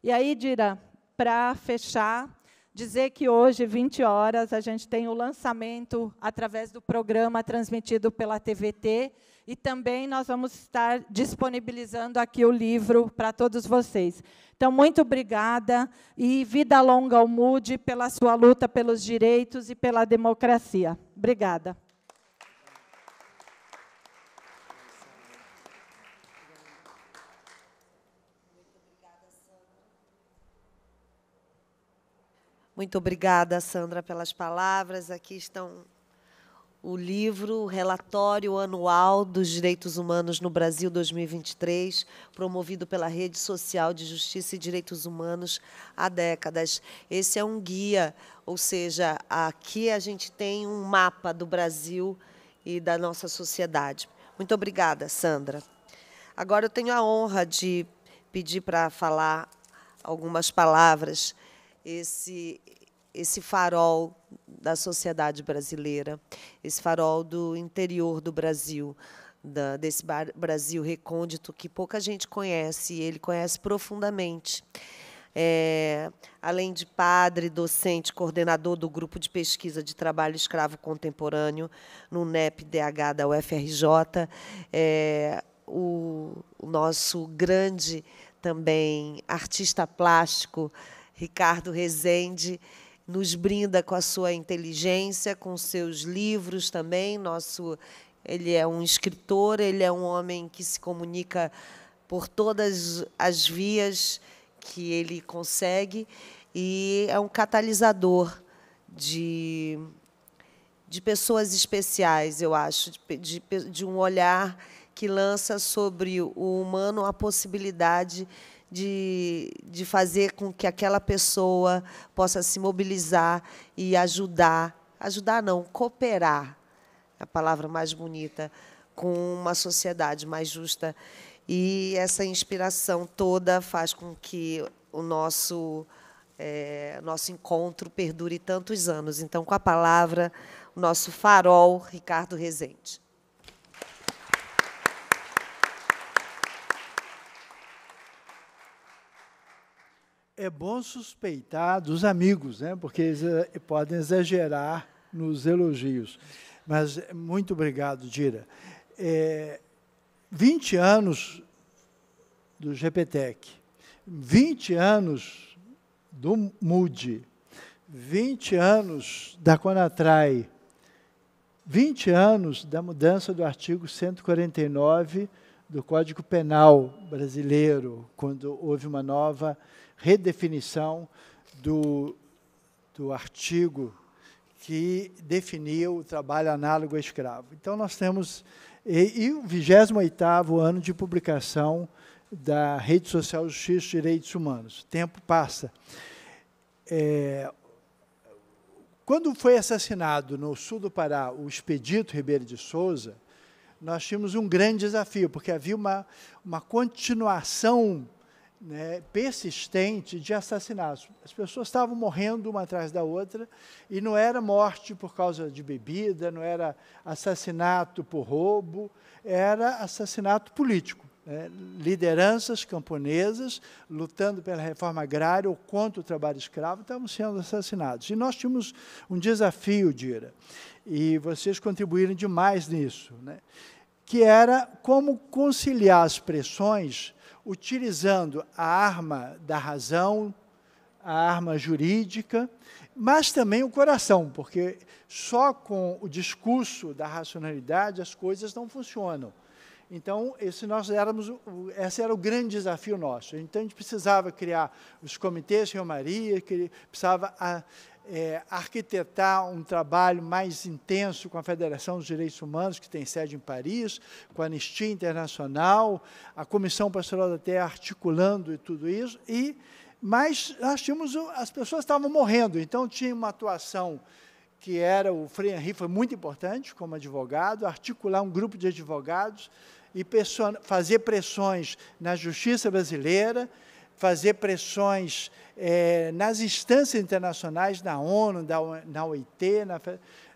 E aí, Dira, para fechar, dizer que hoje, 20 horas, a gente tem o lançamento através do programa transmitido pela TVT e também nós vamos estar disponibilizando aqui o livro para todos vocês. Então, muito obrigada e vida longa ao MUD pela sua luta pelos direitos e pela democracia. Obrigada. Muito obrigada, Sandra, pelas palavras. Aqui estão o livro Relatório Anual dos Direitos Humanos no Brasil 2023, promovido pela Rede Social de Justiça e Direitos Humanos há décadas. Esse é um guia, ou seja, aqui a gente tem um mapa do Brasil e da nossa sociedade. Muito obrigada, Sandra. Agora eu tenho a honra de pedir para falar algumas palavras esse esse farol da sociedade brasileira, esse farol do interior do Brasil, da, desse Brasil recôndito que pouca gente conhece e ele conhece profundamente. É, além de padre, docente, coordenador do grupo de pesquisa de trabalho escravo contemporâneo no NEP-DH da UFRJ, é, o, o nosso grande também artista plástico, Ricardo Rezende, nos brinda com a sua inteligência, com seus livros também. Nosso, ele é um escritor, ele é um homem que se comunica por todas as vias que ele consegue e é um catalisador de, de pessoas especiais, eu acho, de, de, de um olhar que lança sobre o humano a possibilidade de, de fazer com que aquela pessoa possa se mobilizar e ajudar ajudar, não, cooperar é a palavra mais bonita com uma sociedade mais justa. E essa inspiração toda faz com que o nosso. É, nosso encontro perdure tantos anos. Então, com a palavra, o nosso farol, Ricardo Rezende. é bom suspeitar dos amigos, né? porque eles podem exagerar nos elogios. Mas muito obrigado, Dira. É, 20 anos do GPTEC, 20 anos do MUD, 20 anos da Conatrai, 20 anos da mudança do artigo 149 do Código Penal brasileiro, quando houve uma nova redefinição do, do artigo que definiu o trabalho análogo ao escravo. Então, nós temos. E, e o 28 ano de publicação da Rede Social Justiça e Direitos Humanos. O tempo passa. É, quando foi assassinado no sul do Pará o Expedito Ribeiro de Souza, nós tínhamos um grande desafio, porque havia uma, uma continuação né, persistente de assassinatos. As pessoas estavam morrendo uma atrás da outra e não era morte por causa de bebida, não era assassinato por roubo, era assassinato político. Né? Lideranças camponesas lutando pela reforma agrária ou contra o trabalho escravo estavam sendo assassinados. E nós tínhamos um desafio, Dira, e vocês contribuíram demais nisso, né? que era como conciliar as pressões utilizando a arma da razão, a arma jurídica, mas também o coração, porque só com o discurso da racionalidade as coisas não funcionam. Então, esse nós éramos, esse era o grande desafio nosso. Então, a gente precisava criar os comitês de Maria, precisava ah, é, arquitetar um trabalho mais intenso com a Federação dos Direitos Humanos, que tem sede em Paris, com a Anistia Internacional, a Comissão Pastoral da Terra articulando e tudo isso, e mas nós tínhamos, as pessoas estavam morrendo, então tinha uma atuação que era, o Frei Henry foi muito importante como advogado, articular um grupo de advogados e fazer pressões na justiça brasileira, fazer pressões é, nas instâncias internacionais, na ONU, da, na OIT, na,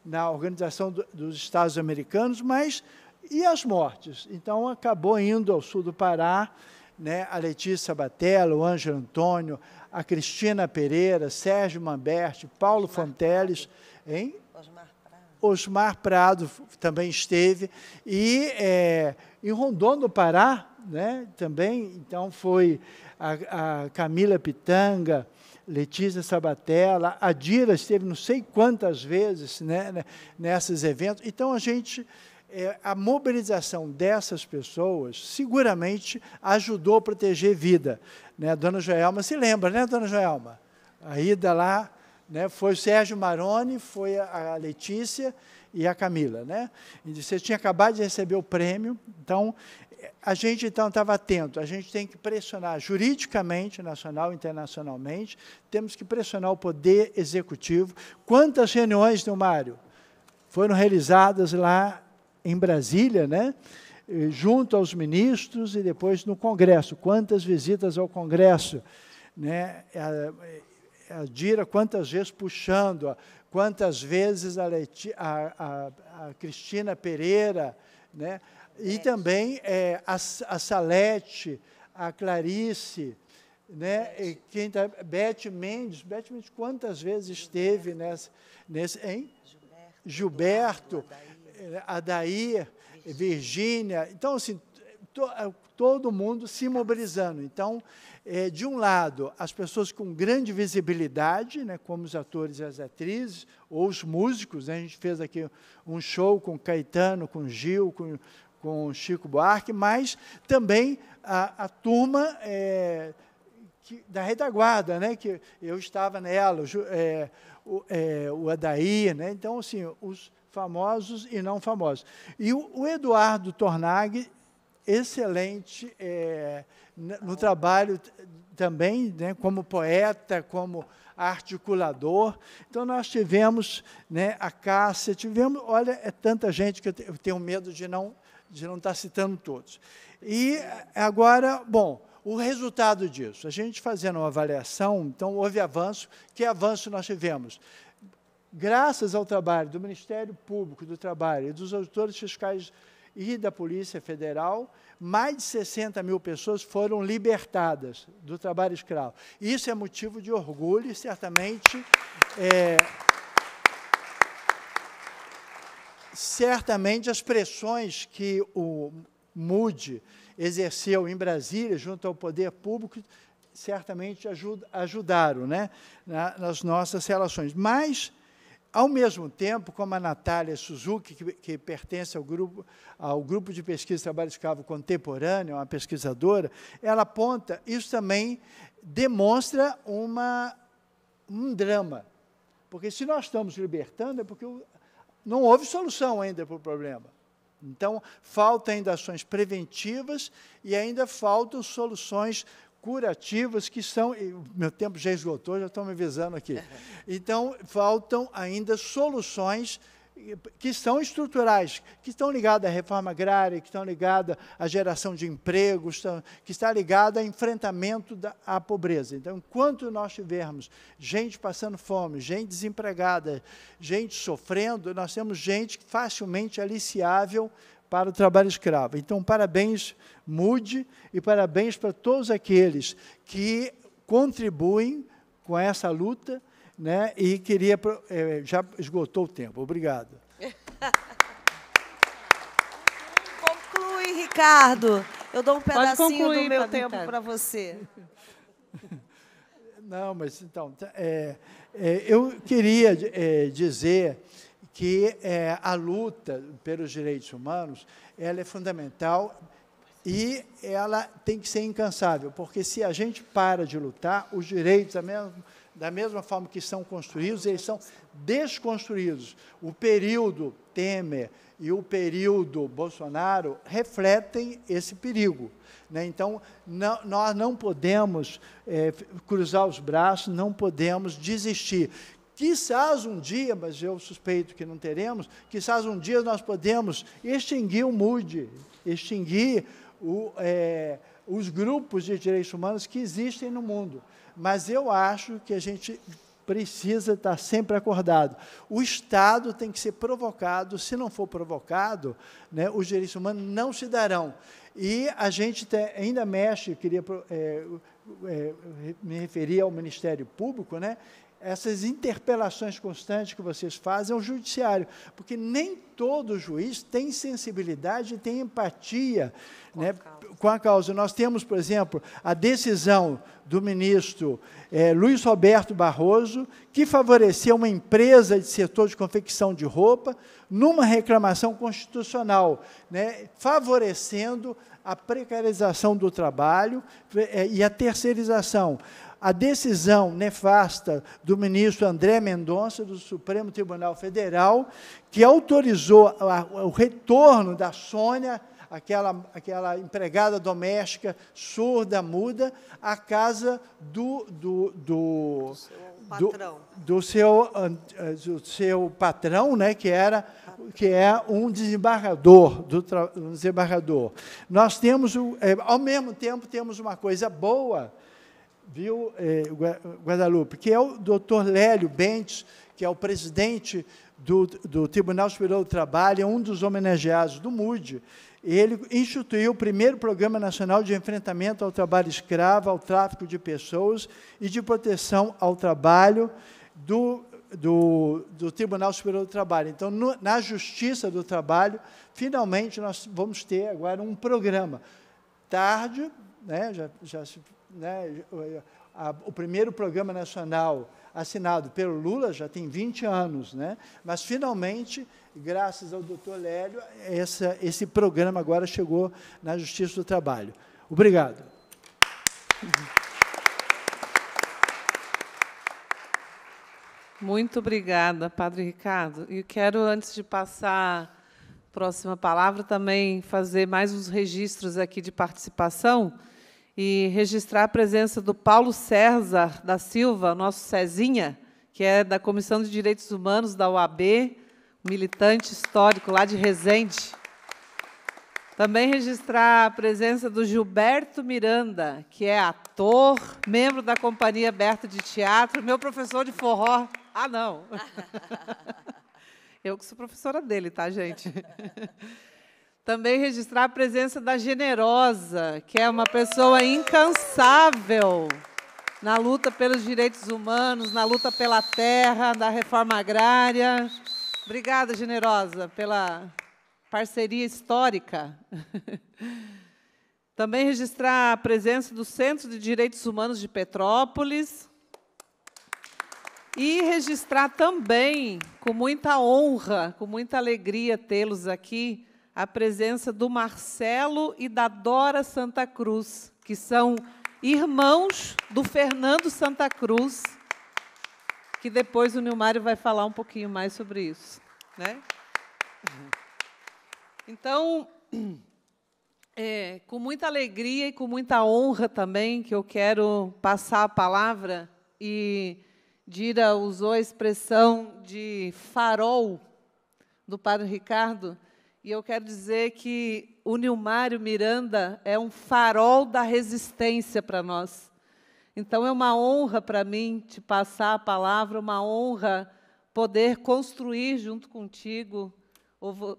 na Organização do, dos Estados Americanos, mas e as mortes? Então, acabou indo ao sul do Pará, né, a Letícia Batella, o Ângelo Antônio, a Cristina Pereira, Sérgio Mamberti, Paulo Osmar Fonteles, Prado. hein? Osmar Prado. Osmar Prado também esteve. E é, em Rondônia do Pará, né, também. Então, foi a, a Camila Pitanga, Letícia Sabatella, a Dira esteve não sei quantas vezes né, né, nesses eventos. Então, a gente, é, a mobilização dessas pessoas seguramente ajudou a proteger vida. Né? A dona Joelma se lembra, né, dona Joelma? A ida lá né? Foi o Sérgio Maroni, foi a Letícia e a Camila. Né? E você tinha acabado de receber o prêmio, então a gente então estava atento. A gente tem que pressionar juridicamente, nacional internacionalmente, temos que pressionar o poder executivo. Quantas reuniões, no Mário, foram realizadas lá em Brasília, né? junto aos ministros e depois no Congresso. Quantas visitas ao Congresso? Né? É, a Dira, quantas vezes puxando-a, quantas vezes a, Leti, a, a, a Cristina Pereira, né? e também é, a, a Salete, a Clarice, né? E quem tá, Beth Mendes, Beth Mendes quantas vezes esteve nessa, nesse, hein? Gilberto, Gilberto eh, Adair, Virgínia. Então, assim, to, eh, todo mundo se mobilizando. Então, é, de um lado, as pessoas com grande visibilidade, né, como os atores e as atrizes, ou os músicos. Né, a gente fez aqui um show com Caetano, com Gil, com, com Chico Buarque, mas também a, a turma é, que, da retaguarda, né, que eu estava nela, o, é, o, é, o Adair, né, então, assim, os famosos e não famosos. E o, o Eduardo Tornaghi excelente é, no trabalho também, né, como poeta, como articulador. Então, nós tivemos né, a Cássia, tivemos, olha, é tanta gente que eu tenho medo de não, de não estar tá citando todos. E é, agora, bom, o resultado disso, a gente fazendo uma avaliação, então houve avanço, que avanço nós tivemos? Graças ao trabalho do Ministério Público do Trabalho e dos auditores fiscais e da Polícia Federal, mais de 60 mil pessoas foram libertadas do trabalho escravo. Isso é motivo de orgulho e certamente. É, certamente as pressões que o MUD exerceu em Brasília, junto ao poder público, certamente ajudaram né, nas nossas relações. Mas ao mesmo tempo, como a Natália Suzuki, que, que pertence ao grupo, ao grupo de pesquisa e trabalho escravo contemporâneo, é uma pesquisadora, ela aponta, isso também demonstra uma, um drama. Porque se nós estamos libertando, é porque não houve solução ainda para o problema. Então, faltam ainda ações preventivas e ainda faltam soluções curativas que são. Meu tempo já esgotou, já estão me avisando aqui. Então, faltam ainda soluções que são estruturais, que estão ligadas à reforma agrária, que estão ligadas à geração de empregos, que está ligada ao enfrentamento da à pobreza. Então, enquanto nós tivermos gente passando fome, gente desempregada, gente sofrendo, nós temos gente facilmente aliciável para o trabalho escravo. Então, parabéns, Mude, e parabéns para todos aqueles que contribuem com essa luta, né? E queria. É, já esgotou o tempo. Obrigado. (laughs) Conclui, Ricardo. Eu dou um pedacinho concluir, do meu tempo para você. (laughs) Não, mas então, é, é, eu queria dizer que é, a luta pelos direitos humanos ela é fundamental e ela tem que ser incansável, porque se a gente para de lutar, os direitos, da mesma, da mesma forma que são construídos, eles são desconstruídos. O período Temer e o período Bolsonaro refletem esse perigo. Né? Então, não, nós não podemos é, cruzar os braços, não podemos desistir. Quizás um dia, mas eu suspeito que não teremos, quizás um dia nós podemos extinguir o MUD, extinguir o, é, os grupos de direitos humanos que existem no mundo. Mas eu acho que a gente precisa estar sempre acordado. O Estado tem que ser provocado, se não for provocado, né, os direitos humanos não se darão. E a gente tem, ainda mexe, queria é, é, me referir ao Ministério Público, né, essas interpelações constantes que vocês fazem ao judiciário, porque nem todo juiz tem sensibilidade e tem empatia com, né, a causa. com a causa. Nós temos, por exemplo, a decisão do ministro é, Luiz Roberto Barroso, que favoreceu uma empresa de setor de confecção de roupa numa reclamação constitucional, né, favorecendo a precarização do trabalho é, e a terceirização a decisão nefasta do ministro André Mendonça, do Supremo Tribunal Federal, que autorizou o retorno da Sônia, aquela, aquela empregada doméstica surda, muda, à casa do, do, do, do, do seu, eh, do seu patrão, né, que, era, que é um desembargador, do um desembargador. Nós temos, eh, ao mesmo tempo, temos uma coisa boa, viu, é, Guadalupe? Que é o doutor Lélio Bentes, que é o presidente do, do Tribunal Superior do Trabalho, é um dos homenageados do MUD. Ele instituiu o primeiro Programa Nacional de Enfrentamento ao Trabalho Escravo, ao Tráfico de Pessoas e de Proteção ao Trabalho do, do, do Tribunal Superior do Trabalho. Então, no, na Justiça do Trabalho, finalmente nós vamos ter agora um programa. Tarde, né, já, já se né, a, o primeiro programa nacional assinado pelo Lula já tem 20 anos, né? mas finalmente, graças ao doutor Lélio, essa, esse programa agora chegou na Justiça do Trabalho. Obrigado. Muito obrigada, Padre Ricardo. E quero, antes de passar a próxima palavra, também fazer mais uns registros aqui de participação e registrar a presença do Paulo César da Silva, nosso Cezinha, que é da Comissão de Direitos Humanos da UAB, militante histórico lá de Resende. Também registrar a presença do Gilberto Miranda, que é ator, membro da Companhia Aberta de Teatro, meu professor de forró. Ah, não! (laughs) Eu que sou professora dele, tá, gente? (laughs) Também registrar a presença da Generosa, que é uma pessoa incansável na luta pelos direitos humanos, na luta pela terra, da reforma agrária. Obrigada, Generosa, pela parceria histórica. (laughs) Também registrar a presença do Centro de Direitos Humanos de Petrópolis. E registrar também, com muita honra, com muita alegria tê-los aqui, a presença do Marcelo e da Dora Santa Cruz, que são irmãos do Fernando Santa Cruz, que depois o Nilmário vai falar um pouquinho mais sobre isso. Né? Então, (clears throat) é, com muita alegria e com muita honra também, que eu quero passar a palavra, e Dira usou a expressão de farol do Padre Ricardo, e eu quero dizer que o Nilmário Miranda é um farol da resistência para nós. Então é uma honra para mim te passar a palavra, uma honra poder construir junto contigo,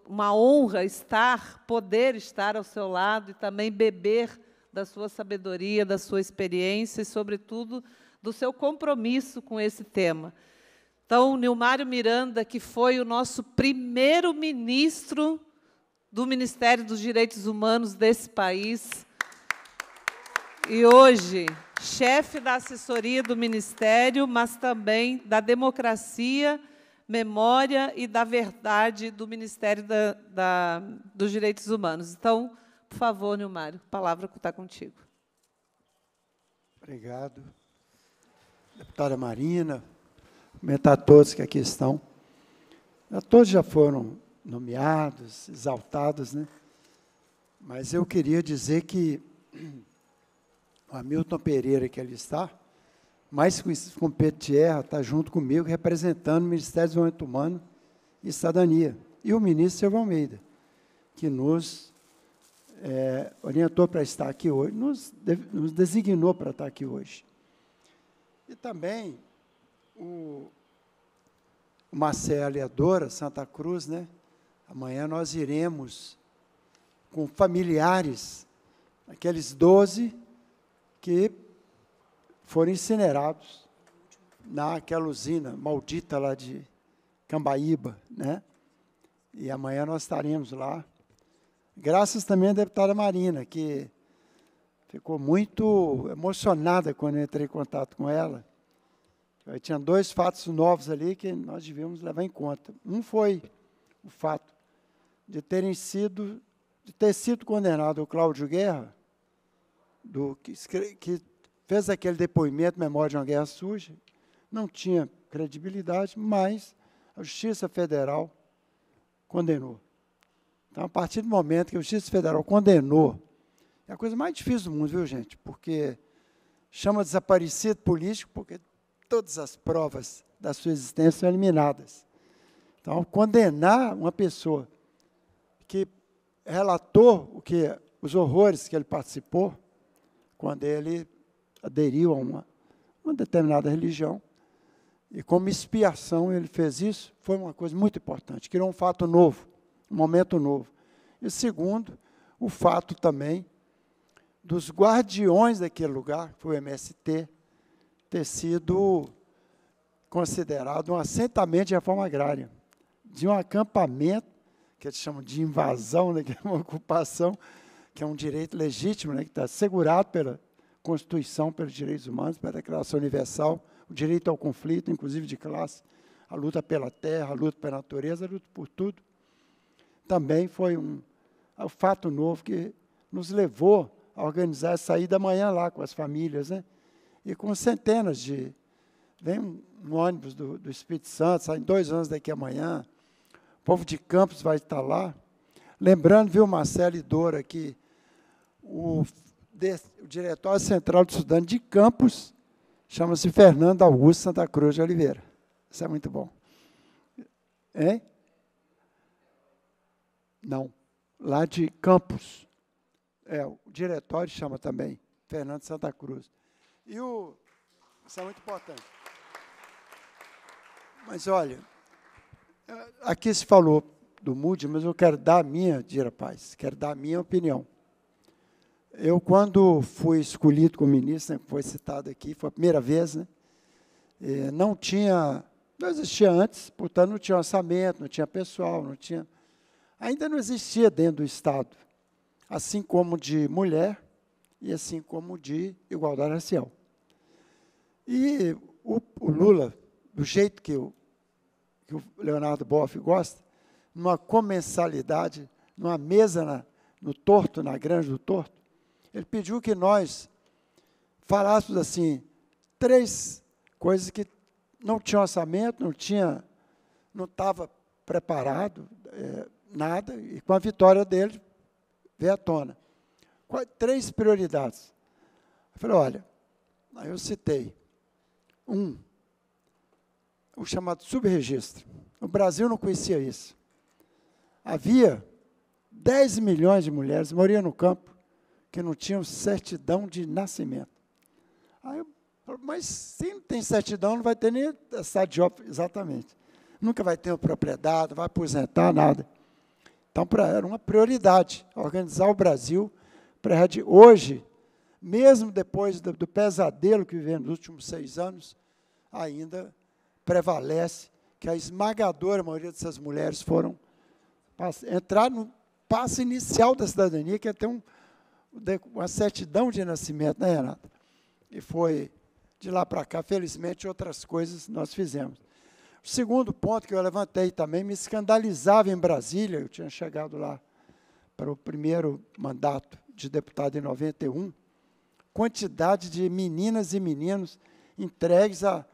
uma honra estar, poder estar ao seu lado e também beber da sua sabedoria, da sua experiência e, sobretudo, do seu compromisso com esse tema. Então, Nilmário Miranda, que foi o nosso primeiro ministro do Ministério dos Direitos Humanos desse país. E hoje, chefe da assessoria do Ministério, mas também da democracia, memória e da verdade do Ministério da, da, dos Direitos Humanos. Então, por favor, Nilmário, a palavra está contigo. Obrigado. Deputada Marina, comentar a todos que aqui estão. A todos já foram nomeados, exaltados, né? Mas eu queria dizer que o Hamilton Pereira, que ali está, mais com Petierra, está junto comigo, representando o Ministério do Desenvolvimento Humano e Cidadania. E o ministro Silvio Almeida, que nos é, orientou para estar aqui hoje, nos, nos designou para estar aqui hoje. E também o Marcelo e a Dora, Santa Cruz, né, Amanhã nós iremos com familiares, aqueles doze que foram incinerados naquela usina maldita lá de Cambaíba, né? E amanhã nós estaremos lá. Graças também à deputada Marina, que ficou muito emocionada quando eu entrei em contato com ela. Eu tinha dois fatos novos ali que nós devíamos levar em conta. Um foi o fato de terem sido, de ter sido condenado o Cláudio Guerra, do, que, que fez aquele depoimento Memória de uma Guerra Suja, não tinha credibilidade, mas a Justiça Federal condenou. Então, a partir do momento que a Justiça Federal condenou, é a coisa mais difícil do mundo, viu, gente? Porque chama desaparecido político porque todas as provas da sua existência são eliminadas. Então, condenar uma pessoa que relatou o que os horrores que ele participou quando ele aderiu a uma, uma determinada religião. E como expiação ele fez isso, foi uma coisa muito importante, criou um fato novo, um momento novo. E segundo, o fato também dos guardiões daquele lugar, que foi o MST, ter sido considerado um assentamento de reforma agrária, de um acampamento que eles chamam de invasão, né, (laughs) que é uma ocupação, que é um direito legítimo, né, que está assegurado pela Constituição, pelos direitos humanos, pela Declaração Universal, o direito ao conflito, inclusive de classe, a luta pela terra, a luta pela natureza, a luta por tudo. Também foi um, um fato novo que nos levou a organizar a saída amanhã lá com as famílias, né? E com centenas de. Vem um, um ônibus do, do Espírito Santo, saem dois anos daqui amanhã, povo de Campos vai estar lá. Lembrando, viu, Marcelo e Dora, que o, o Diretório Central de Estudante de Campos chama-se Fernando Augusto Santa Cruz de Oliveira. Isso é muito bom. Hein? Não, lá de Campos. É, o diretório chama também, Fernando Santa Cruz. E o. Isso é muito importante. Mas olha, é, aqui se falou do Moody, mas eu quero dar a minha, Dira Paz, quero dar a minha opinião. Eu, quando fui escolhido como ministro, né, foi citado aqui, foi a primeira vez, né, é, não tinha, não existia antes, portanto, não tinha orçamento, não tinha pessoal, não tinha, ainda não existia dentro do Estado, assim como de mulher e assim como de igualdade racial. E o, o Lula, do jeito que eu que o Leonardo Boff gosta, numa comensalidade, numa mesa na, no Torto, na Granja do Torto, ele pediu que nós falássemos assim, três coisas que não tinha orçamento, não tinha, não estava preparado, é, nada, e com a vitória dele, veio à tona. três prioridades. Eu falei, olha, aí eu citei. Um, o chamado subregistro. O Brasil não conhecia isso. Havia 10 milhões de mulheres, moria no campo, que não tinham certidão de nascimento. Aí eu mas se não tem certidão, não vai ter nem óbito, exatamente. Nunca vai ter uma propriedade, vai aposentar, nada. Então, pra, era uma prioridade organizar o Brasil para hoje, mesmo depois do, do pesadelo que vivemos nos últimos seis anos, ainda prevalece, que a esmagadora maioria dessas mulheres foram entrar no passo inicial da cidadania, que é ter um, uma certidão de nascimento, né, Renata? E foi de lá para cá, felizmente, outras coisas nós fizemos. O segundo ponto que eu levantei também, me escandalizava em Brasília, eu tinha chegado lá para o primeiro mandato de deputado em 91, quantidade de meninas e meninos entregues a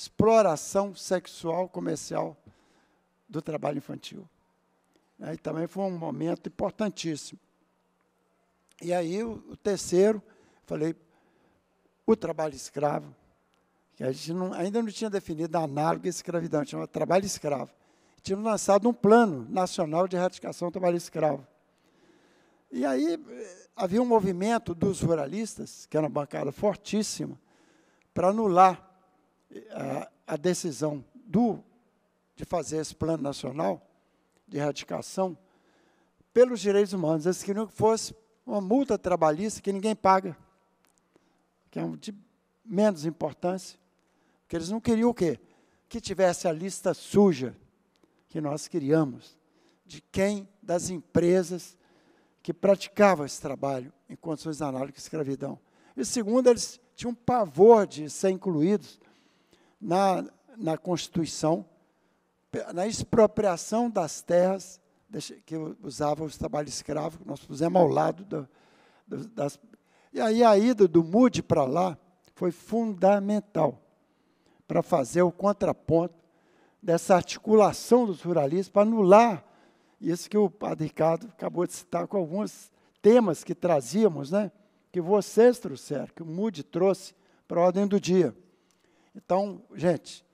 exploração sexual comercial do trabalho infantil. Né? E também foi um momento importantíssimo. E aí, o terceiro, falei, o trabalho escravo, que a gente não, ainda não tinha definido a análoga à escravidão, chamava trabalho escravo. Tínhamos lançado um plano nacional de erradicação do trabalho escravo. E aí eh, havia um movimento dos ruralistas, que era uma bancada fortíssima, para anular a, a decisão do, de fazer esse plano nacional de erradicação pelos direitos humanos. Eles queriam que fosse uma multa trabalhista que ninguém paga, que é de menos importância, porque eles não queriam o quê? Que tivesse a lista suja que nós queríamos, de quem das empresas que praticavam esse trabalho em condições análogas à escravidão. E segundo, eles tinham pavor de ser incluídos na, na Constituição, na expropriação das terras, que usavam os trabalhos escravos, nós pusemos ao lado do, do, das. E aí a ida do Mude para lá foi fundamental para fazer o contraponto dessa articulação dos ruralistas, para anular isso que o padre Ricardo acabou de citar com alguns temas que trazíamos, né? que vocês trouxeram, que o Mude trouxe para a ordem do dia. Então, gente,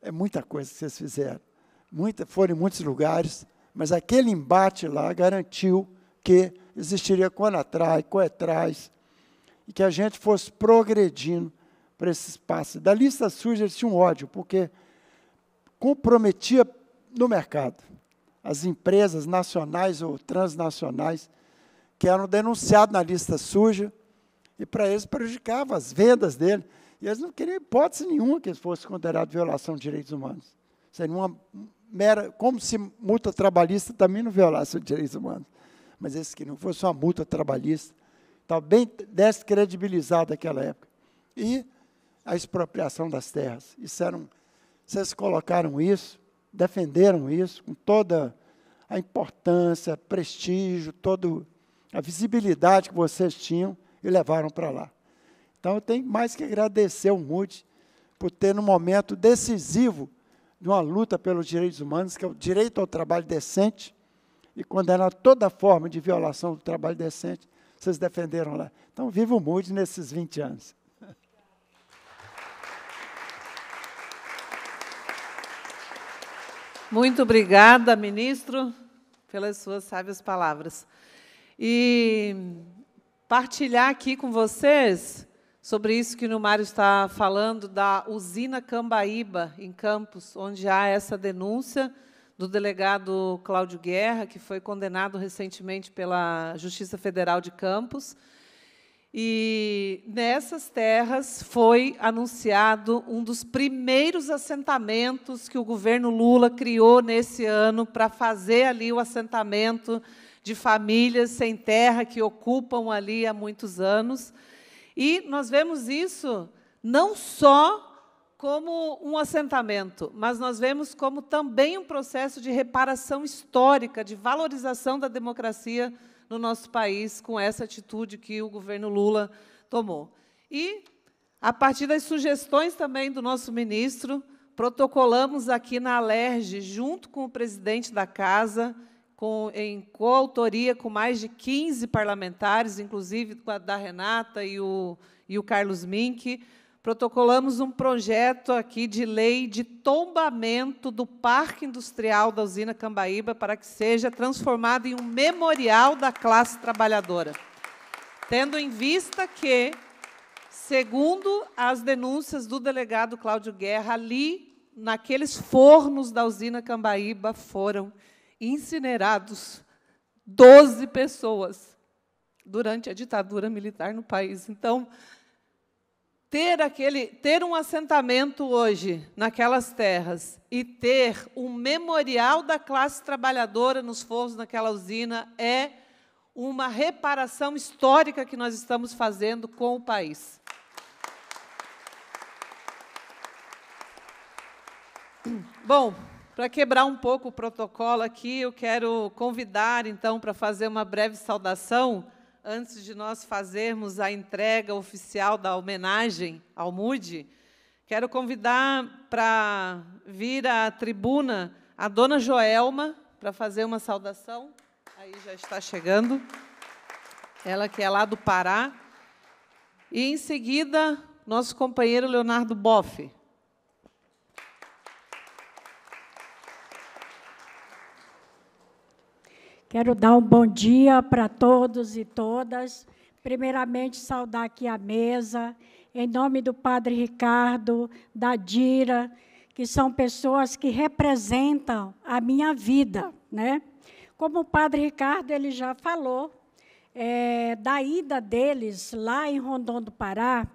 é muita coisa que vocês fizeram. Muita, foram em muitos lugares, mas aquele embate lá garantiu que existiria Conatrai, Coetrais, e que a gente fosse progredindo para esse espaço. Da lista suja eles um ódio, porque comprometia no mercado as empresas nacionais ou transnacionais que eram denunciadas na lista suja, e para eles prejudicava as vendas dele. E eles não queriam hipótese nenhuma que isso fosse considerado violação de direitos humanos. Seria uma mera. Como se multa trabalhista também não violasse os direitos humanos. Mas esse que não fosse uma multa trabalhista, estava bem descredibilizado naquela época. E a expropriação das terras. Isso era um, vocês colocaram isso, defenderam isso com toda a importância, prestígio, toda a visibilidade que vocês tinham e levaram para lá. Então eu tenho mais que agradecer ao Mude por ter no momento decisivo de uma luta pelos direitos humanos, que é o direito ao trabalho decente, e condenar toda forma de violação do trabalho decente, vocês defenderam lá. Então, viva o Mude nesses 20 anos. Muito obrigada, ministro, pelas suas sábias palavras. E partilhar aqui com vocês sobre isso que o Mário está falando, da usina Cambaíba, em Campos, onde há essa denúncia do delegado Cláudio Guerra, que foi condenado recentemente pela Justiça Federal de Campos. E nessas terras foi anunciado um dos primeiros assentamentos que o governo Lula criou nesse ano para fazer ali o assentamento de famílias sem terra que ocupam ali há muitos anos. E nós vemos isso não só como um assentamento, mas nós vemos como também um processo de reparação histórica, de valorização da democracia no nosso país, com essa atitude que o governo Lula tomou. E, a partir das sugestões também do nosso ministro, protocolamos aqui na Alerj, junto com o presidente da casa, com, em coautoria com mais de 15 parlamentares, inclusive com a da Renata e o, e o Carlos Mink. Protocolamos um projeto aqui de lei de tombamento do Parque Industrial da usina Cambaíba para que seja transformado em um memorial da classe trabalhadora. Tendo em vista que, segundo as denúncias do delegado Cláudio Guerra, ali, naqueles fornos da usina Cambaíba, foram incinerados 12 pessoas durante a ditadura militar no país. Então, ter aquele ter um assentamento hoje naquelas terras e ter um memorial da classe trabalhadora nos forros naquela usina é uma reparação histórica que nós estamos fazendo com o país. Bom, para quebrar um pouco o protocolo aqui, eu quero convidar, então, para fazer uma breve saudação, antes de nós fazermos a entrega oficial da homenagem ao Mude. Quero convidar para vir à tribuna a dona Joelma, para fazer uma saudação. Aí já está chegando. Ela que é lá do Pará. E, em seguida, nosso companheiro Leonardo Boff Quero dar um bom dia para todos e todas. Primeiramente, saudar aqui a mesa, em nome do Padre Ricardo, da Dira, que são pessoas que representam a minha vida. Né? Como o Padre Ricardo ele já falou, é, da ida deles lá em Rondon do Pará,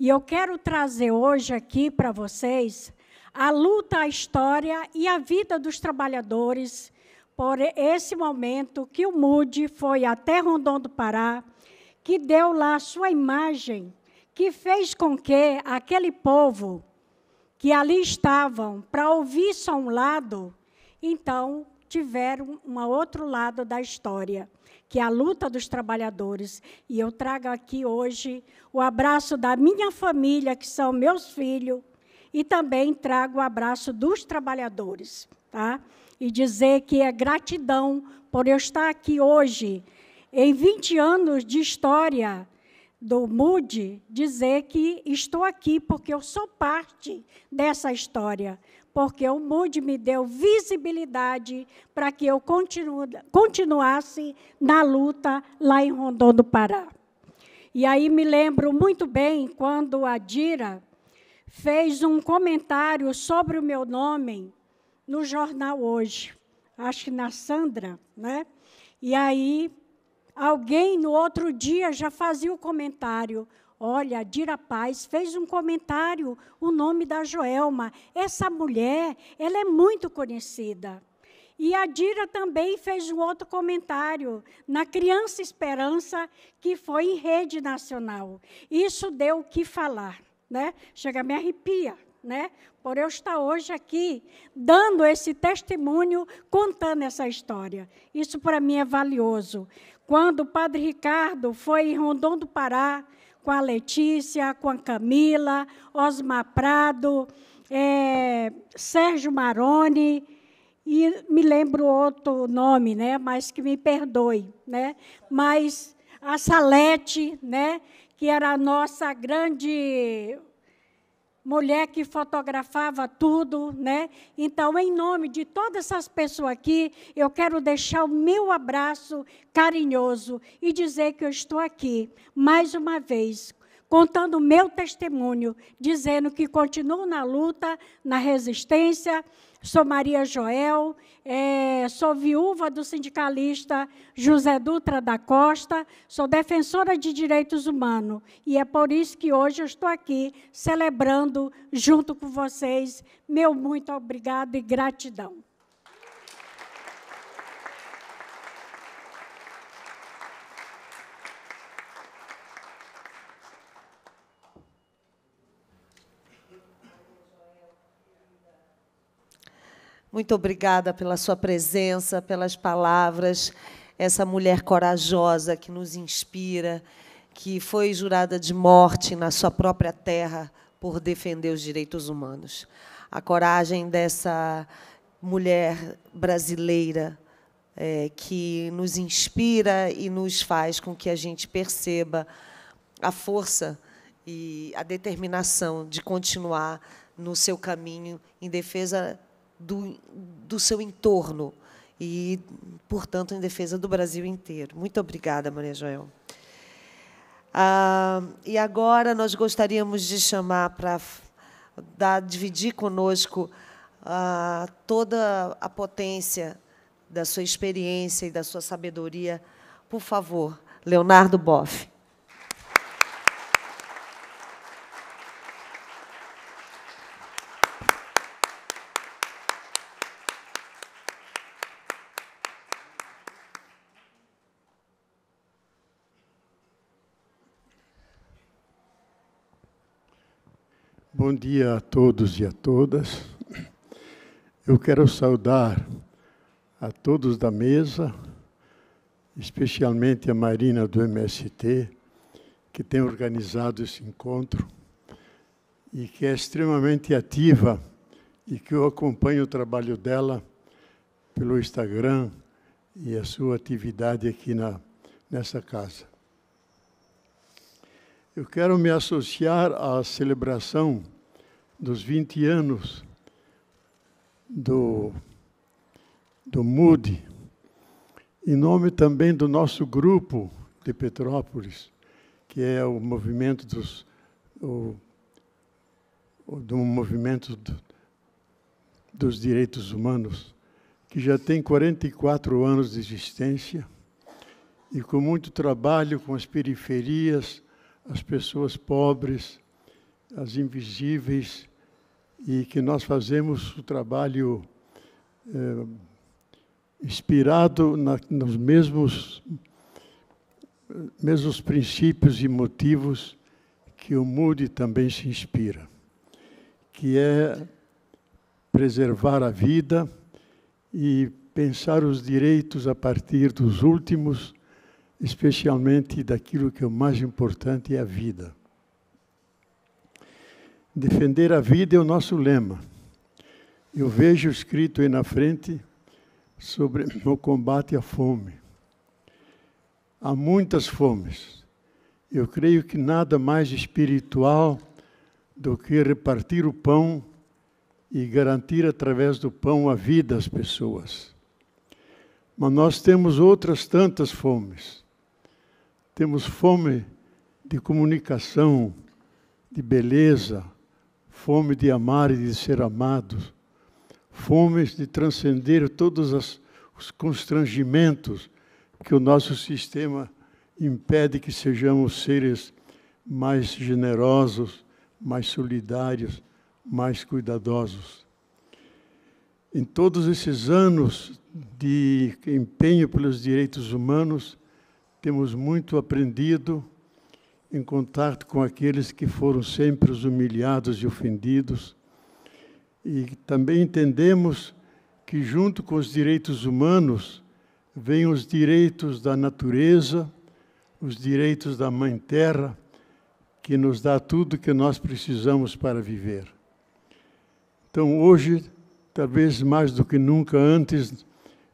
e eu quero trazer hoje aqui para vocês a luta, a história e a vida dos trabalhadores por esse momento que o Mude foi até Rondon do Pará, que deu lá a sua imagem, que fez com que aquele povo que ali estavam para ouvir só um lado, então tiveram um outro lado da história, que é a luta dos trabalhadores. E eu trago aqui hoje o abraço da minha família, que são meus filhos, e também trago o abraço dos trabalhadores, tá? e dizer que é gratidão por eu estar aqui hoje, em 20 anos de história do MUD, dizer que estou aqui porque eu sou parte dessa história, porque o MUD me deu visibilidade para que eu continu, continuasse na luta lá em Rondô do Pará. E aí me lembro muito bem quando a Dira fez um comentário sobre o meu nome no jornal hoje, acho que na Sandra, né? E aí alguém no outro dia já fazia o comentário. Olha, Dira Paz fez um comentário, o nome da Joelma. Essa mulher, ela é muito conhecida. E a Dira também fez um outro comentário na Criança Esperança, que foi em rede nacional. Isso deu o que falar, né? Chega, me arrepia né? Por eu estar hoje aqui dando esse testemunho, contando essa história. Isso para mim é valioso. Quando o Padre Ricardo foi em Rondon do Pará com a Letícia, com a Camila, Osmar Prado, é, Sérgio Maroni e me lembro outro nome, né? Mas que me perdoe, né? Mas a Salete, né? Que era a nossa grande mulher que fotografava tudo, né? Então, em nome de todas essas pessoas aqui, eu quero deixar o meu abraço carinhoso e dizer que eu estou aqui, mais uma vez, contando o meu testemunho, dizendo que continuo na luta, na resistência, sou Maria Joel, é, sou viúva do sindicalista José Dutra da Costa, sou defensora de direitos humanos e é por isso que hoje eu estou aqui celebrando junto com vocês. Meu muito obrigado e gratidão. Muito obrigada pela sua presença, pelas palavras, essa mulher corajosa que nos inspira, que foi jurada de morte na sua própria terra por defender os direitos humanos. A coragem dessa mulher brasileira é, que nos inspira e nos faz com que a gente perceba a força e a determinação de continuar no seu caminho em defesa do, do seu entorno e, portanto, em defesa do Brasil inteiro. Muito obrigada, Maria Joel. Ah, e agora nós gostaríamos de chamar para dar, dividir conosco ah, toda a potência da sua experiência e da sua sabedoria. Por favor, Leonardo Boff. Bom dia a todos e a todas. Eu quero saudar a todos da mesa, especialmente a Marina do MST, que tem organizado esse encontro e que é extremamente ativa e que eu acompanho o trabalho dela pelo Instagram e a sua atividade aqui na, nessa casa. Eu quero me associar à celebração dos 20 anos do, do MUD, em nome também do nosso grupo de Petrópolis, que é o movimento dos. O, do movimento dos direitos humanos, que já tem 44 anos de existência e com muito trabalho com as periferias as pessoas pobres, as invisíveis, e que nós fazemos o trabalho é, inspirado na, nos mesmos, mesmos princípios e motivos que o Moody também se inspira, que é preservar a vida e pensar os direitos a partir dos últimos especialmente daquilo que é o mais importante é a vida. Defender a vida é o nosso lema. Eu vejo escrito aí na frente sobre o combate à fome. Há muitas fomes. Eu creio que nada mais espiritual do que repartir o pão e garantir através do pão a vida às pessoas. Mas nós temos outras tantas fomes temos fome de comunicação, de beleza, fome de amar e de ser amados, fomes de transcender todos as, os constrangimentos que o nosso sistema impede que sejamos seres mais generosos, mais solidários, mais cuidadosos. Em todos esses anos de empenho pelos direitos humanos, temos muito aprendido em contato com aqueles que foram sempre os humilhados e ofendidos. E também entendemos que, junto com os direitos humanos, vêm os direitos da natureza, os direitos da Mãe Terra, que nos dá tudo que nós precisamos para viver. Então, hoje, talvez mais do que nunca antes,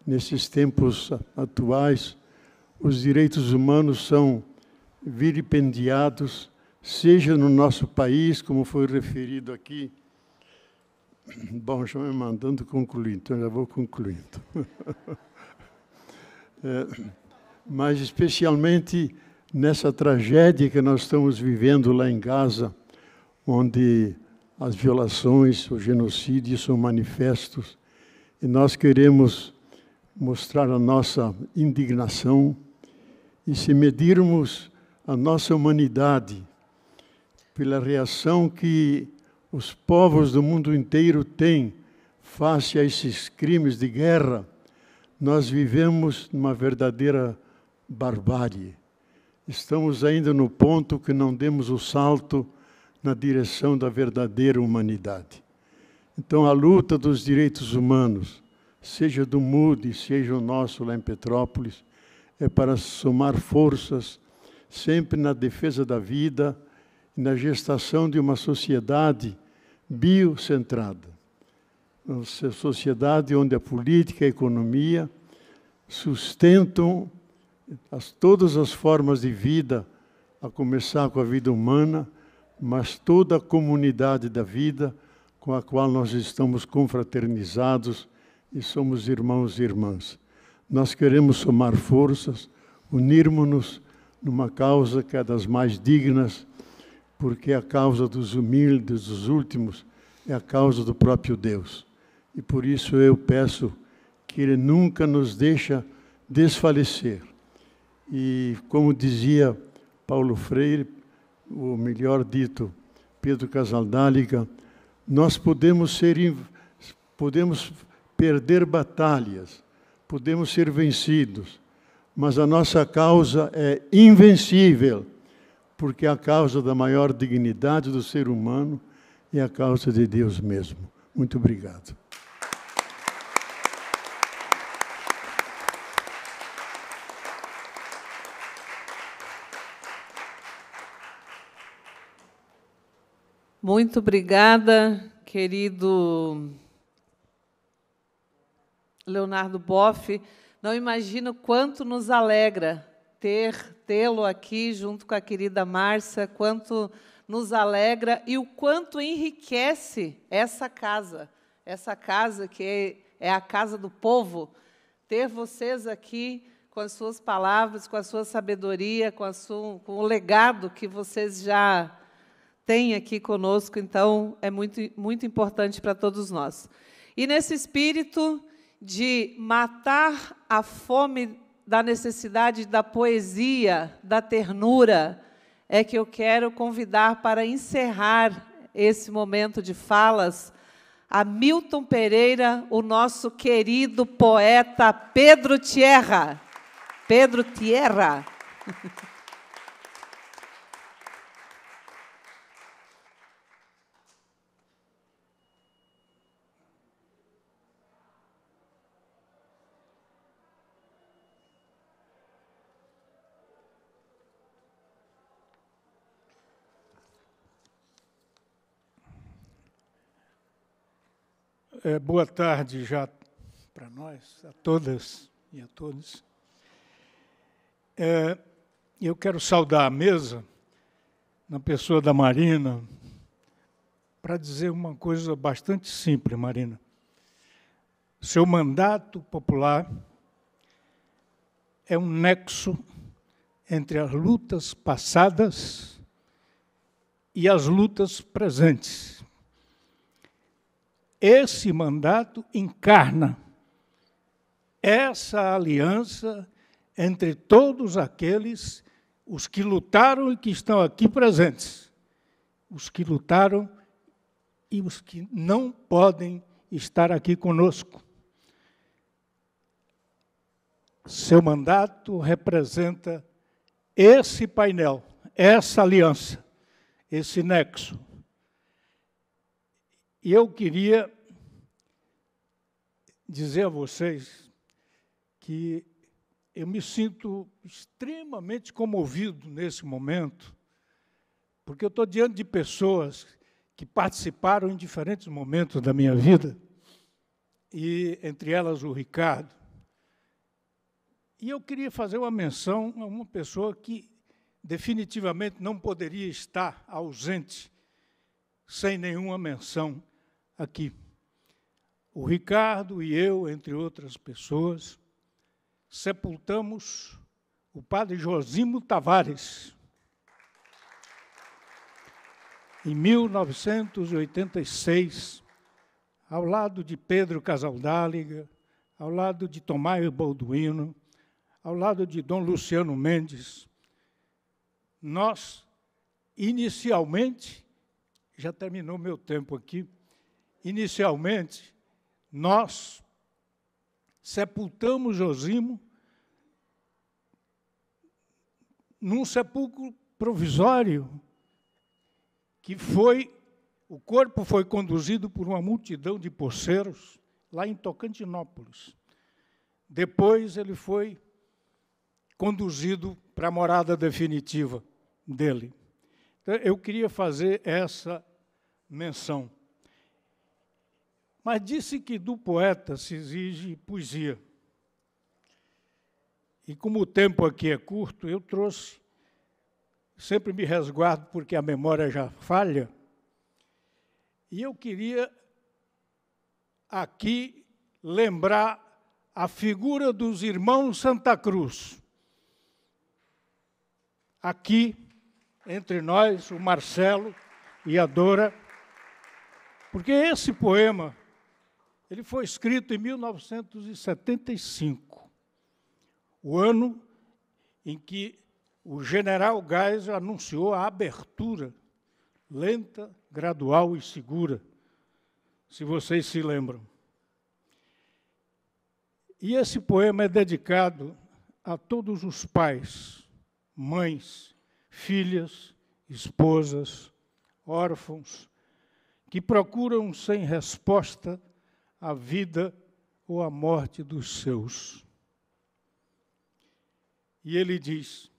nesses tempos atuais, os direitos humanos são viripendiados, seja no nosso país, como foi referido aqui. Bom, já me mandando concluir, então já vou concluindo. (laughs) é, mas especialmente nessa tragédia que nós estamos vivendo lá em Gaza, onde as violações, o genocídio são manifestos, e nós queremos mostrar a nossa indignação, e se medirmos a nossa humanidade pela reação que os povos do mundo inteiro têm face a esses crimes de guerra, nós vivemos numa verdadeira barbárie. Estamos ainda no ponto que não demos o salto na direção da verdadeira humanidade. Então, a luta dos direitos humanos, seja do MUD, seja o nosso lá em Petrópolis, é para somar forças, sempre na defesa da vida e na gestação de uma sociedade biocentrada. Uma sociedade onde a política e a economia sustentam as, todas as formas de vida, a começar com a vida humana, mas toda a comunidade da vida com a qual nós estamos confraternizados e somos irmãos e irmãs nós queremos somar forças, unirmos-nos numa causa que é das mais dignas, porque é a causa dos humildes, dos últimos, é a causa do próprio Deus. E por isso eu peço que Ele nunca nos deixa desfalecer. E como dizia Paulo Freire, ou melhor dito, Pedro Casaldáliga, nós podemos ser podemos perder batalhas, podemos ser vencidos, mas a nossa causa é invencível, porque é a causa da maior dignidade do ser humano é a causa de Deus mesmo. Muito obrigado. Muito obrigada, querido Leonardo Boff, não imagino quanto nos alegra ter tê-lo aqui junto com a querida Márcia, quanto nos alegra e o quanto enriquece essa casa, essa casa que é a casa do povo, ter vocês aqui com as suas palavras, com a sua sabedoria, com, a sua, com o legado que vocês já têm aqui conosco, então é muito, muito importante para todos nós. E nesse espírito, de matar a fome da necessidade da poesia, da ternura, é que eu quero convidar para encerrar esse momento de falas a Milton Pereira, o nosso querido poeta Pedro Tierra. Pedro Tierra. (laughs) É, boa tarde já para nós, a todas e a todos. É, eu quero saudar a mesa, na pessoa da Marina, para dizer uma coisa bastante simples, Marina. Seu mandato popular é um nexo entre as lutas passadas e as lutas presentes esse mandato encarna essa aliança entre todos aqueles, os que lutaram e que estão aqui presentes, os que lutaram e os que não podem estar aqui conosco. Seu mandato representa esse painel, essa aliança, esse nexo. E eu queria dizer a vocês que eu me sinto extremamente comovido nesse momento, porque eu estou diante de pessoas que participaram em diferentes momentos da minha vida, e entre elas o Ricardo. E eu queria fazer uma menção a uma pessoa que definitivamente não poderia estar ausente sem nenhuma menção aqui. O Ricardo e eu, entre outras pessoas, sepultamos o padre Josimo Tavares em 1986, ao lado de Pedro Casaldáliga, ao lado de Tomás Balduino, ao lado de Dom Luciano Mendes, nós, inicialmente, já terminou meu tempo aqui, inicialmente, nós sepultamos Josimo num sepulcro provisório que foi o corpo foi conduzido por uma multidão de poceiros lá em Tocantinópolis. Depois ele foi conduzido para a morada definitiva dele. Então, eu queria fazer essa menção mas disse que do poeta se exige poesia. E como o tempo aqui é curto, eu trouxe, sempre me resguardo porque a memória já falha, e eu queria aqui lembrar a figura dos irmãos Santa Cruz. Aqui, entre nós, o Marcelo e a Dora, porque esse poema ele foi escrito em 1975, o ano em que o general Geisel anunciou a abertura lenta, gradual e segura, se vocês se lembram. E esse poema é dedicado a todos os pais, mães, filhas, esposas, órfãos, que procuram sem resposta a vida ou a morte dos seus. E ele diz: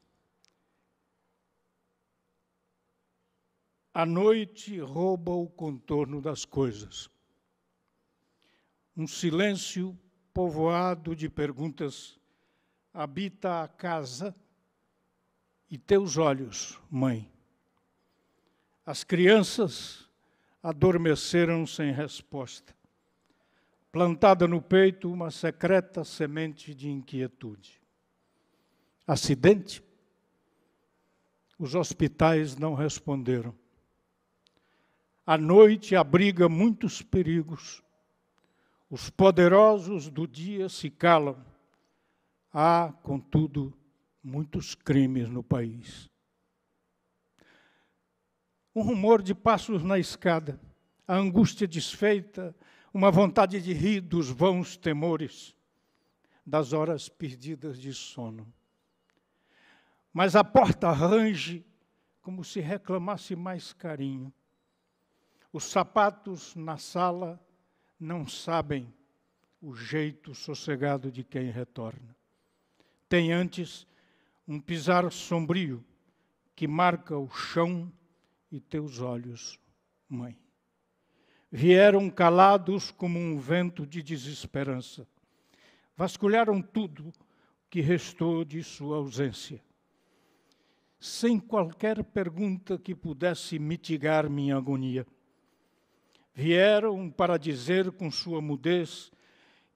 A noite rouba o contorno das coisas. Um silêncio povoado de perguntas habita a casa e teus olhos, mãe. As crianças adormeceram sem resposta plantada no peito uma secreta semente de inquietude. Acidente? Os hospitais não responderam. A noite abriga muitos perigos. Os poderosos do dia se calam. Há, contudo, muitos crimes no país. Um rumor de passos na escada, a angústia desfeita, uma vontade de rir dos vãos temores, das horas perdidas de sono. Mas a porta range como se reclamasse mais carinho. Os sapatos na sala não sabem o jeito sossegado de quem retorna. Tem antes um pisar sombrio que marca o chão e teus olhos, mãe vieram calados como um vento de desesperança. Vasculharam tudo que restou de sua ausência. Sem qualquer pergunta que pudesse mitigar minha agonia. Vieram para dizer com sua mudez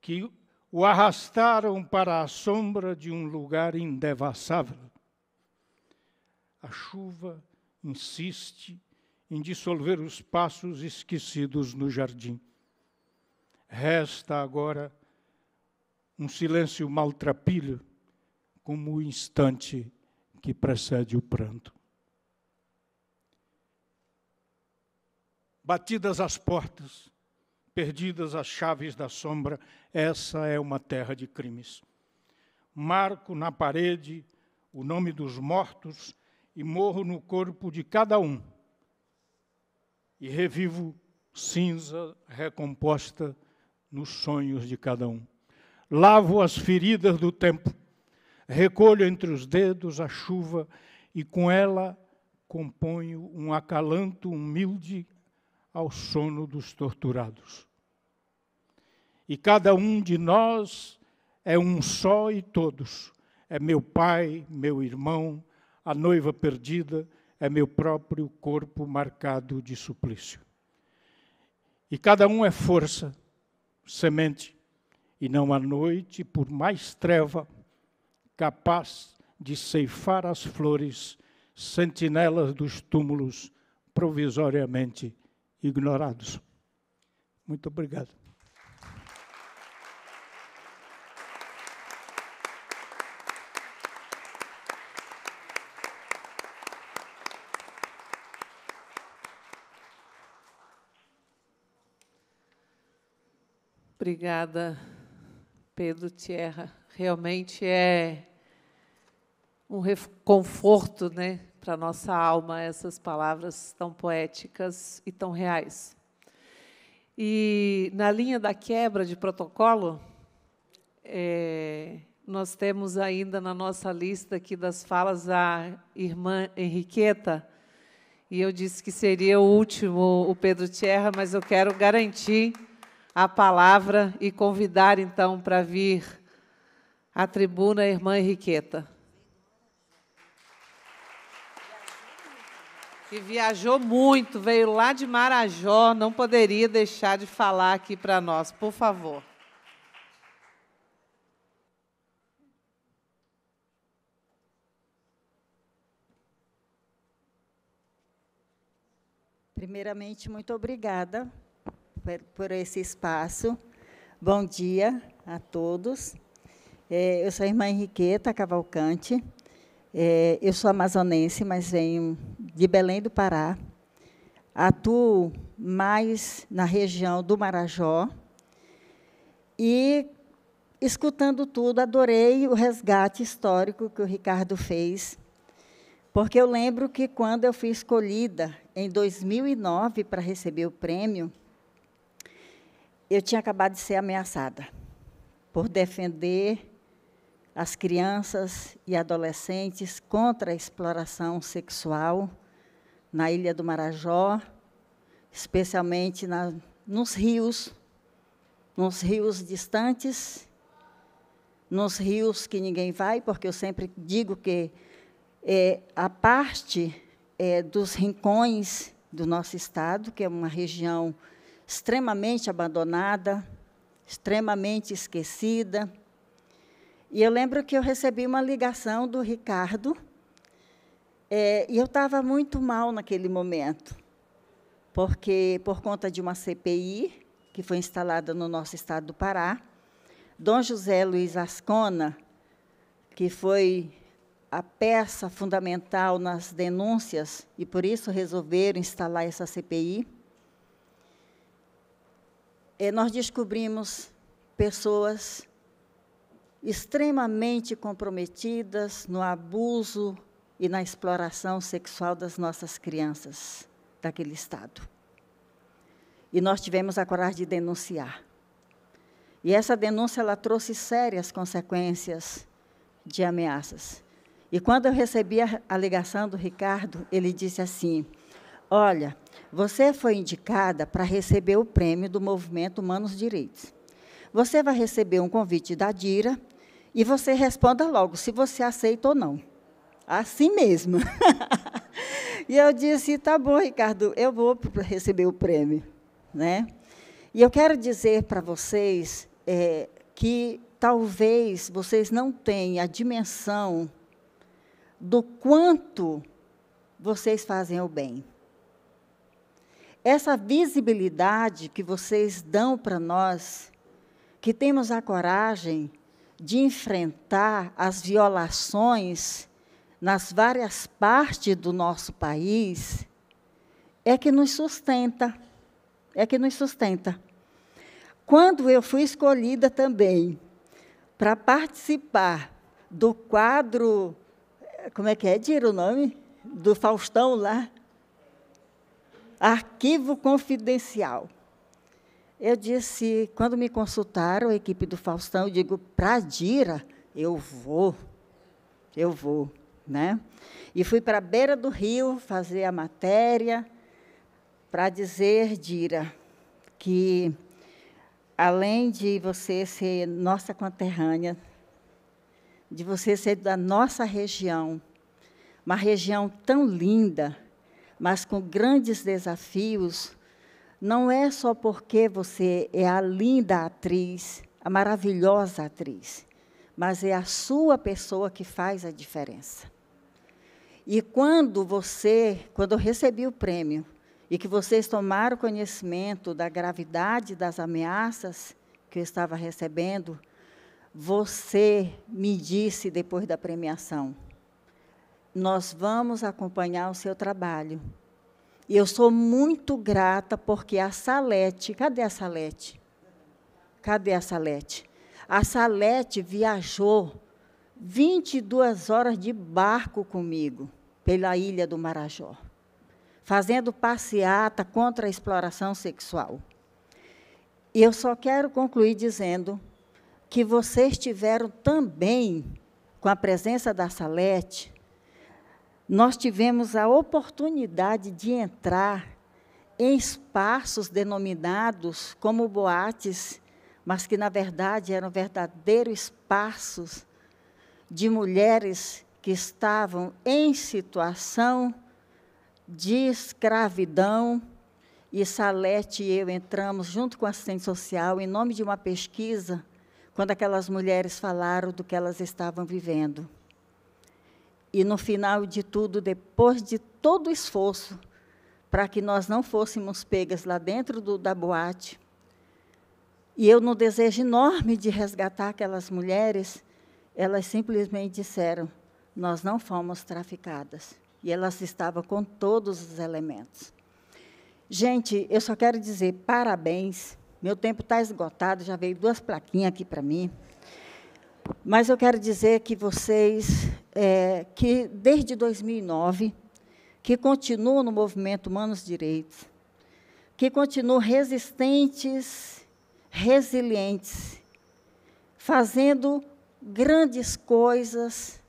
que o arrastaram para a sombra de um lugar indevassável. A chuva insiste em dissolver os passos esquecidos no jardim. Resta agora um silêncio maltrapilho, como o instante que precede o pranto. Batidas as portas, perdidas as chaves da sombra, essa é uma terra de crimes. Marco na parede o nome dos mortos e morro no corpo de cada um e revivo cinza recomposta nos sonhos de cada um. Lavo as feridas do tempo, recolho entre os dedos a chuva e com ela componho um acalanto humilde ao sono dos torturados. E cada um de nós é um só e todos. É meu pai, meu irmão, a noiva perdida, é meu próprio corpo marcado de suplício. E cada um é força, semente, e não a noite, por mais treva, capaz de ceifar as flores, sentinelas dos túmulos, provisoriamente ignorados. Muito obrigado. Obrigada, Pedro Tierra. Realmente é um conforto né, para a nossa alma essas palavras tão poéticas e tão reais. E na linha da quebra de protocolo, é, nós temos ainda na nossa lista aqui das falas a irmã Henriqueta, e eu disse que seria o último o Pedro Tierra, mas eu quero garantir a palavra e convidar então para vir à tribuna a irmã Henriqueta. Que viajou muito, veio lá de Marajó, não poderia deixar de falar aqui para nós, por favor. Primeiramente, muito obrigada por esse espaço. Bom dia a todos. É, eu sou a irmã Henriqueta Cavalcante. É, eu sou amazonense, mas venho de Belém do Pará. Atuo mais na região do Marajó. E, escutando tudo, adorei o resgate histórico que o Ricardo fez porque eu lembro que quando eu fui escolhida em 2009 para receber o prêmio, eu tinha acabado de ser ameaçada por defender as crianças e adolescentes contra a exploração sexual na Ilha do Marajó, especialmente na, nos rios, nos rios distantes, nos rios que ninguém vai, porque eu sempre digo que é, a parte é, dos rincões do nosso estado, que é uma região extremamente abandonada, extremamente esquecida. E eu lembro que eu recebi uma ligação do Ricardo, é, e eu estava muito mal naquele momento, porque por conta de uma CPI que foi instalada no nosso estado do Pará, Dom José Luiz Ascona, que foi a peça fundamental nas denúncias e por isso resolveram instalar essa CPI, é, nós descobrimos pessoas extremamente comprometidas no abuso e na exploração sexual das nossas crianças daquele estado. E nós tivemos a coragem de denunciar. E essa denúncia ela trouxe sérias consequências de ameaças. E quando eu recebi a alegação do Ricardo, ele disse assim: Olha, você foi indicada para receber o prêmio do Movimento Humanos Direitos. Você vai receber um convite da DIRA e você responda logo se você aceita ou não. Assim mesmo. (laughs) e eu disse: tá bom, Ricardo, eu vou receber o prêmio. Né? E eu quero dizer para vocês é, que talvez vocês não tenham a dimensão do quanto vocês fazem o bem. Essa visibilidade que vocês dão para nós, que temos a coragem de enfrentar as violações nas várias partes do nosso país, é que nos sustenta. É que nos sustenta. Quando eu fui escolhida também para participar do quadro, eh, como é que é, dizer o nome? Do Faustão lá, arquivo confidencial. Eu disse, quando me consultaram, a equipe do Faustão, eu digo, para Dira, eu vou, eu vou. Né? E fui para a beira do rio fazer a matéria para dizer, Dira, que além de você ser nossa conterrânea, de você ser da nossa região, uma região tão linda, mas com grandes desafios, não é só porque você é a linda atriz, a maravilhosa atriz, mas é a sua pessoa que faz a diferença. E quando você, quando eu recebi o prêmio e que vocês tomaram conhecimento da gravidade das ameaças que eu estava recebendo, você me disse depois da premiação: nós vamos acompanhar o seu trabalho. E eu sou muito grata porque a Salete, cadê a Salete? Cadê a Salete? A Salete viajou 22 horas de barco comigo pela ilha do Marajó, fazendo passeata contra a exploração sexual. E eu só quero concluir dizendo que vocês tiveram também, com a presença da Salete, nós tivemos a oportunidade de entrar em espaços denominados como boates, mas que na verdade eram verdadeiros espaços de mulheres que estavam em situação de escravidão. E Salete e eu entramos junto com a assistente social em nome de uma pesquisa, quando aquelas mulheres falaram do que elas estavam vivendo. E no final de tudo, depois de todo o esforço para que nós não fôssemos pegas lá dentro do, da boate, e eu no desejo enorme de resgatar aquelas mulheres, elas simplesmente disseram: Nós não fomos traficadas. E elas estavam com todos os elementos. Gente, eu só quero dizer parabéns. Meu tempo está esgotado, já veio duas plaquinhas aqui para mim. Mas eu quero dizer que vocês é, que desde 2009 que continuam no movimento Humanos Direitos, que continuam resistentes, resilientes, fazendo grandes coisas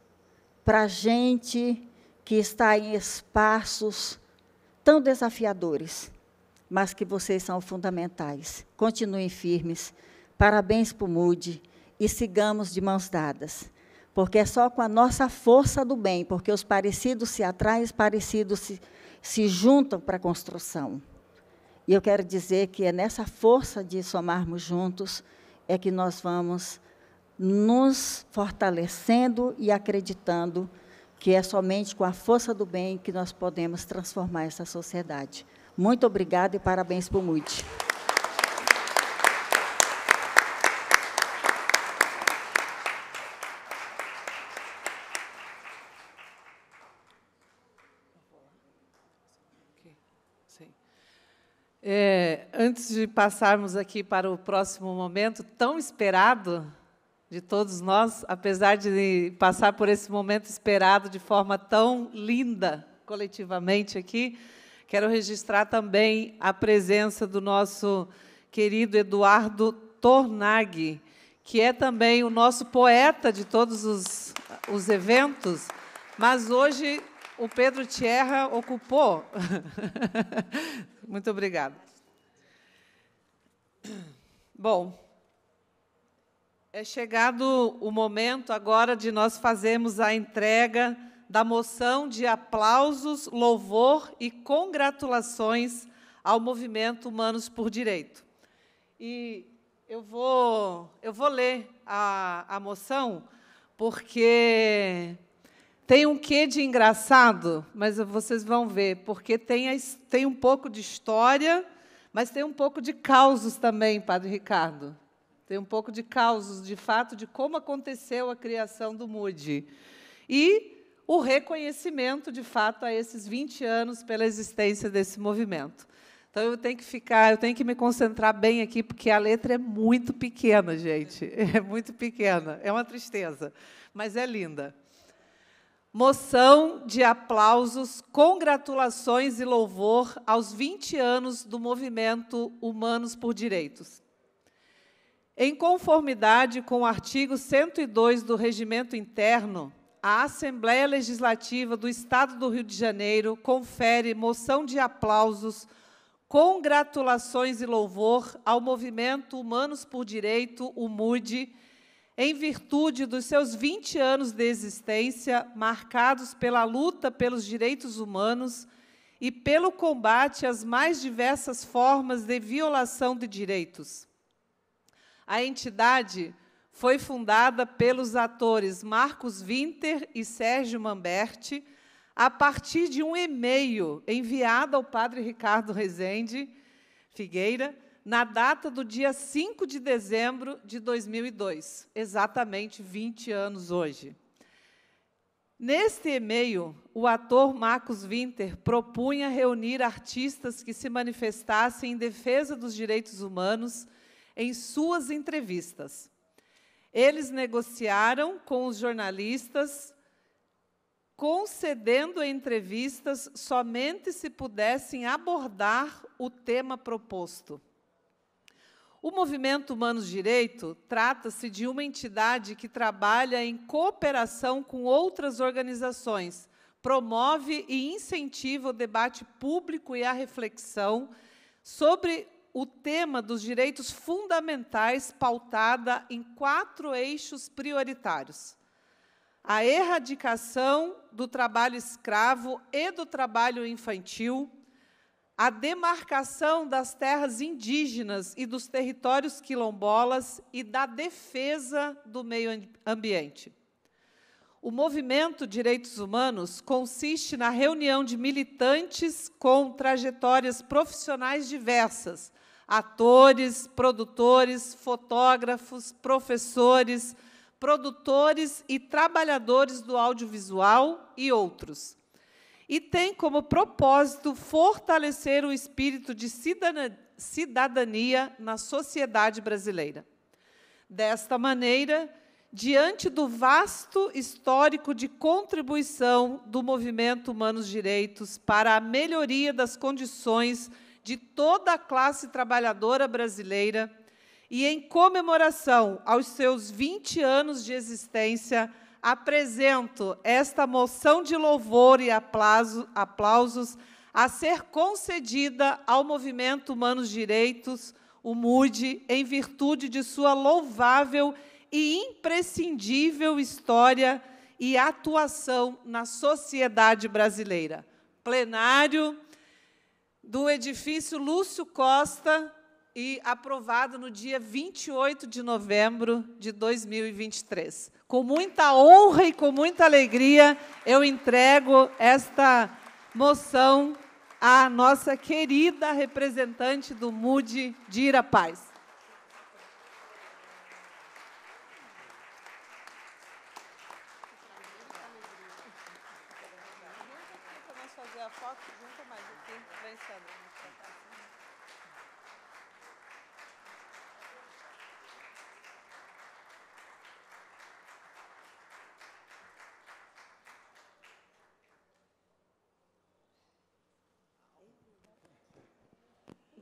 para a gente que está em espaços tão desafiadores, mas que vocês são fundamentais. Continuem firmes. Parabéns para o MUD e sigamos de mãos dadas. Porque é só com a nossa força do bem, porque os parecidos se atraem, os parecidos se, se juntam para a construção. E eu quero dizer que é nessa força de somarmos juntos é que nós vamos nos fortalecendo e acreditando que é somente com a força do bem que nós podemos transformar essa sociedade. Muito obrigada e parabéns para o MUD. É, antes de passarmos aqui para o próximo momento tão esperado de todos nós, apesar de passar por esse momento esperado de forma tão linda coletivamente aqui, quero registrar também a presença do nosso querido Eduardo Tornaghi, que é também o nosso poeta de todos os, os eventos, mas hoje o Pedro Tierra ocupou. (laughs) Muito obrigada. Bom, é chegado o momento agora de nós fazermos a entrega da moção de aplausos, louvor e congratulações ao movimento Humanos por Direito. E eu vou, eu vou ler a, a moção, porque tem um quê de engraçado, mas vocês vão ver, porque tem, a, tem um pouco de história, mas tem um pouco de causos também, Padre Ricardo. Tem um pouco de causos, de fato, de como aconteceu a criação do Mude E o reconhecimento, de fato, a esses 20 anos pela existência desse movimento. Então eu tenho que ficar, eu tenho que me concentrar bem aqui, porque a letra é muito pequena, gente. (laughs) É muito pequena. É uma tristeza, mas é linda. Moção de aplausos, congratulações e louvor aos 20 anos do movimento Humanos por Direitos. Em conformidade com o artigo 102 do Regimento Interno, a Assembleia Legislativa do Estado do Rio de Janeiro confere moção de aplausos, congratulações e louvor ao movimento Humanos por Direito, o MUDE, em virtude dos seus 20 anos de existência, marcados pela luta pelos direitos humanos e pelo combate às mais diversas formas de violação de direitos. A entidade foi fundada pelos atores Marcos Winter e Sérgio Mamberti a partir de um e-mail enviado ao padre Ricardo Rezende Figueira, na data do dia 5 de dezembro de 2002, exatamente 20 anos hoje. Neste e-mail, o ator Marcos Winter propunha reunir artistas que se manifestassem em defesa dos direitos humanos em suas entrevistas. Eles negociaram com os jornalistas, concedendo entrevistas somente se pudessem abordar o tema proposto. O movimento Humanos Direito trata-se de uma entidade que trabalha em cooperação com outras organizações, promove e incentiva o debate público e a reflexão sobre o tema dos direitos fundamentais, pautada em quatro eixos prioritários: a erradicação do trabalho escravo e do trabalho infantil a demarcação das terras indígenas e dos territórios quilombolas e da defesa do meio ambiente. O movimento Direitos Humanos consiste na reunião de militantes com trajetórias profissionais diversas, atores, produtores, fotógrafos, professores, produtores e trabalhadores do audiovisual e outros e tem como propósito fortalecer o espírito de cidadania na sociedade brasileira. Desta maneira, diante do vasto histórico de contribuição do movimento Humanos Direitos para a melhoria das condições de toda a classe trabalhadora brasileira, e em comemoração aos seus 20 anos de existência, apresento esta moção de louvor e aplauso, aplausos a ser concedida ao Movimento Humanos Direitos, o MUD, em virtude de sua louvável e imprescindível história e atuação na sociedade brasileira. Plenário do edifício Lúcio Costa e aprovado no dia 28 de novembro de 2023 com muita honra e com muita alegria, eu entrego esta moção à nossa querida representante do MUD, Dira Paz.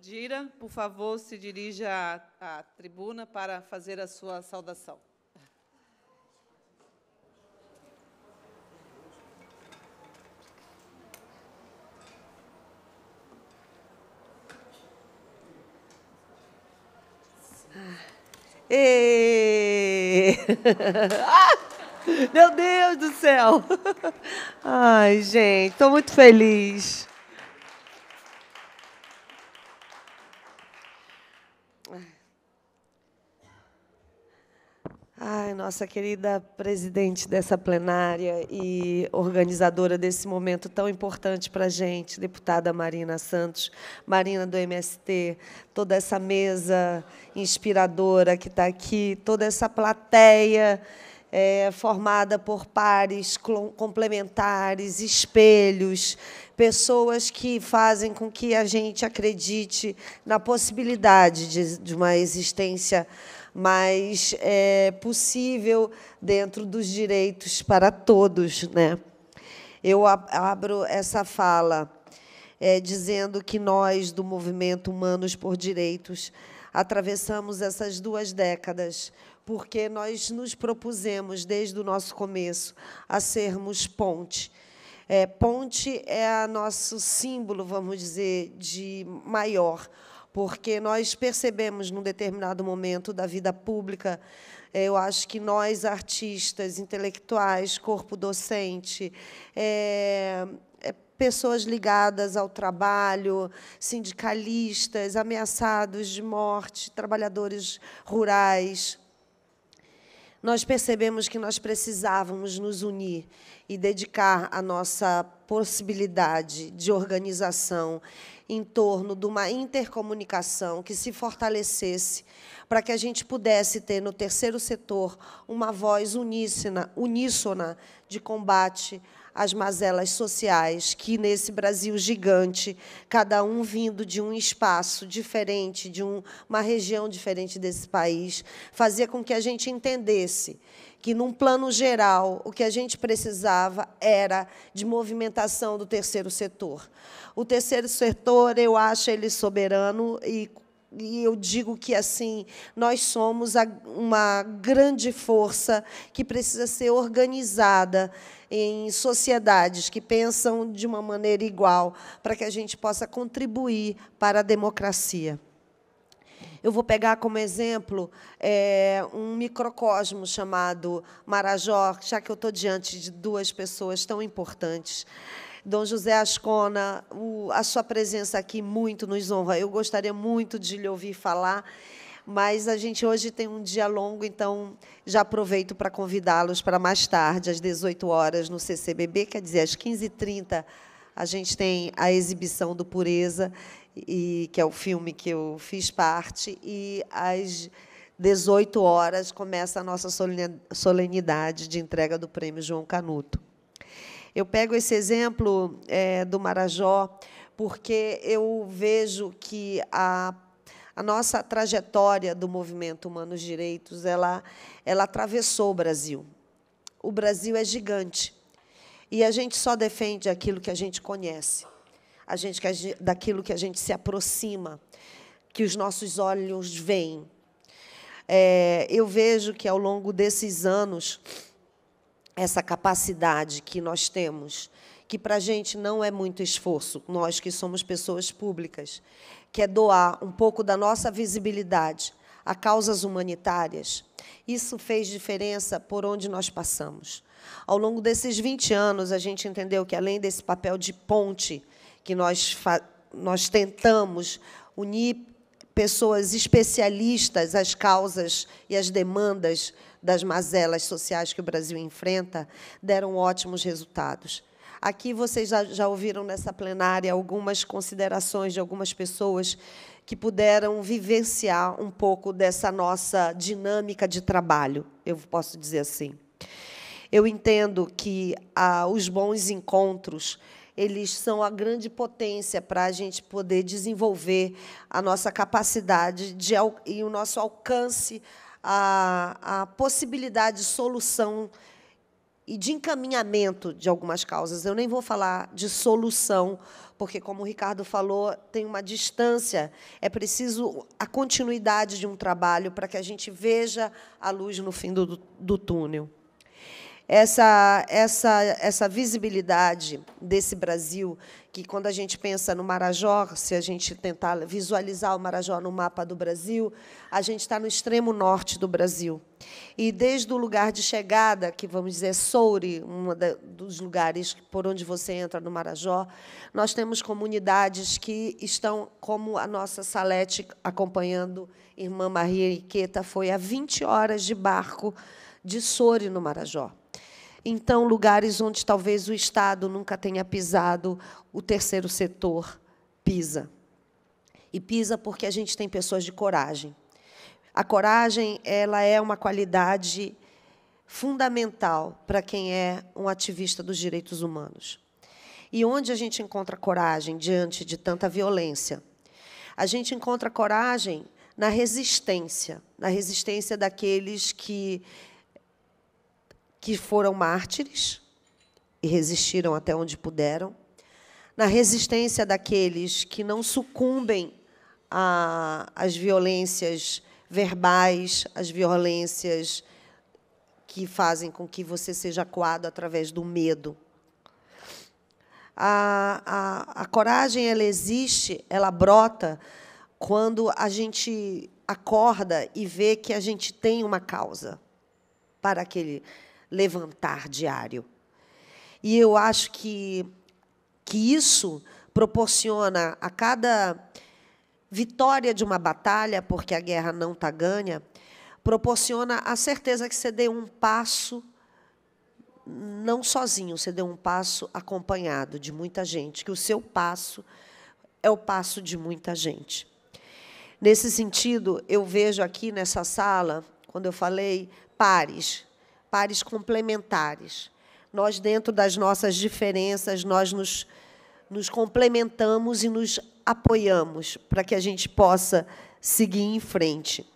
Dira, por favor, se dirija à, à tribuna para fazer a sua saudação. E... Ah. (laughs) ah, meu Deus do céu! (laughs) Ai, gente, estou muito feliz. nossa querida presidente dessa plenária e organizadora desse momento tão importante para a gente, deputada Marina Santos, Marina do MST, toda essa mesa inspiradora que está aqui, toda essa plateia é, formada por pares, complementares, espelhos, pessoas que fazem com que a gente acredite na possibilidade de, de uma existência mas é possível dentro dos direitos para todos. Né? Eu abro essa fala é, dizendo que nós, do movimento Humanos por Direitos, atravessamos essas duas décadas porque nós nos propusemos, desde o nosso começo, a sermos ponte. É, ponte é o nosso símbolo, vamos dizer, de maior porque nós percebemos num determinado momento da vida pública, eh, eu acho que nós, artistas, intelectuais, corpo docente, é, é, pessoas ligadas ao trabalho, sindicalistas, ameaçados de morte, trabalhadores rurais, nós percebemos que nós precisávamos nos unir e dedicar a nossa possibilidade de organização em torno de uma intercomunicação que se fortalecesse, para que a gente pudesse ter no terceiro setor uma voz uníssona, uníssona de combate às mazelas sociais que nesse Brasil gigante, cada um vindo de um espaço diferente, de um, uma região diferente desse país, fazia com que a gente entendesse que, num plano geral, o que a gente precisava era de movimentação do terceiro setor. O terceiro setor, eu acho ele soberano e e eu digo que assim nós somos uma grande força que precisa ser organizada em sociedades que pensam de uma maneira igual para que a gente possa contribuir para a democracia. Eu vou pegar como exemplo é, um microcosmo chamado Marajó, já que eu estou diante de duas pessoas tão importantes. Dom José Ascona, o, a sua presença aqui muito nos honra. Eu gostaria muito de lhe ouvir falar, mas a gente hoje tem um dia longo, então já aproveito para convidá-los para mais tarde, às 18 horas, no CCBB, quer dizer, às 15h30 a gente tem a exibição do Pureza, e, que é o filme que eu fiz parte, e às 18 horas começa a nossa solenidade de entrega do prêmio João Canuto. Eu pego esse exemplo é, do Marajó porque eu vejo que a, a nossa trajetória do movimento Humanos Direitos ela, ela atravessou o Brasil. O Brasil é gigante. E a gente só defende aquilo que a gente conhece, a gente daquilo que a gente se aproxima, que os nossos olhos veem. É, eu vejo que ao longo desses anos essa capacidade que nós temos, que para a gente não é muito esforço, nós que somos pessoas públicas, que é doar um pouco da nossa visibilidade a causas humanitárias, isso fez diferença por onde nós passamos. Ao longo desses 20 anos, a gente entendeu que, além desse papel de ponte que nós, nós tentamos unir pessoas especialistas às causas e às demandas das mazelas sociais que o Brasil enfrenta, deram ótimos resultados. Aqui vocês já, já ouviram nessa plenária algumas considerações de algumas pessoas que puderam vivenciar um pouco dessa nossa dinâmica de trabalho, eu posso dizer assim. Eu entendo que ah, os bons encontros eles são a grande potência para a gente poder desenvolver a nossa capacidade de, e o nosso alcance a, a possibilidade de solução e de encaminhamento de algumas causas. Eu nem vou falar de solução, porque, como o Ricardo falou, tem uma distância. É preciso a continuidade de um trabalho para que a gente veja a luz no fim do, do túnel essa, essa, essa visibilidade desse Brasil, que quando a gente pensa no Marajó, se a gente tentar visualizar o Marajó no mapa do Brasil, a gente está no extremo norte do Brasil. E desde o lugar de chegada, que vamos dizer Soure, um dos lugares por onde você entra no Marajó, nós temos comunidades que estão, como a nossa Salete acompanhando Irmã Maria Iqueta, foi a 20 horas de barco de Soure no Marajó. Então, lugares onde talvez o Estado nunca tenha pisado, o terceiro setor pisa. E pisa porque a gente tem pessoas de coragem. A coragem ela é uma qualidade fundamental para quem é um ativista dos direitos humanos. E onde a gente encontra coragem diante de tanta violência? A gente encontra coragem na resistência, na resistência daqueles que que foram mártires e resistiram até onde puderam, na resistência daqueles que não sucumbem às violências verbais, às violências que fazem com que você seja coado através do medo. A, a, a coragem ela existe, ela brota quando a gente acorda e vê que a gente tem uma causa para aquele levantar diário. E eu acho que, que isso proporciona a cada vitória de uma batalha, porque a guerra não está ganha, proporciona a certeza que você deu um passo não sozinho, você deu um passo acompanhado de muita gente, que o seu passo é o passo de muita gente. Nesse sentido, eu vejo aqui nessa sala, quando eu falei pares, pares complementares. Nós, dentro das nossas diferenças, nós nos, nos complementamos e nos apoiamos para que a gente possa seguir em frente.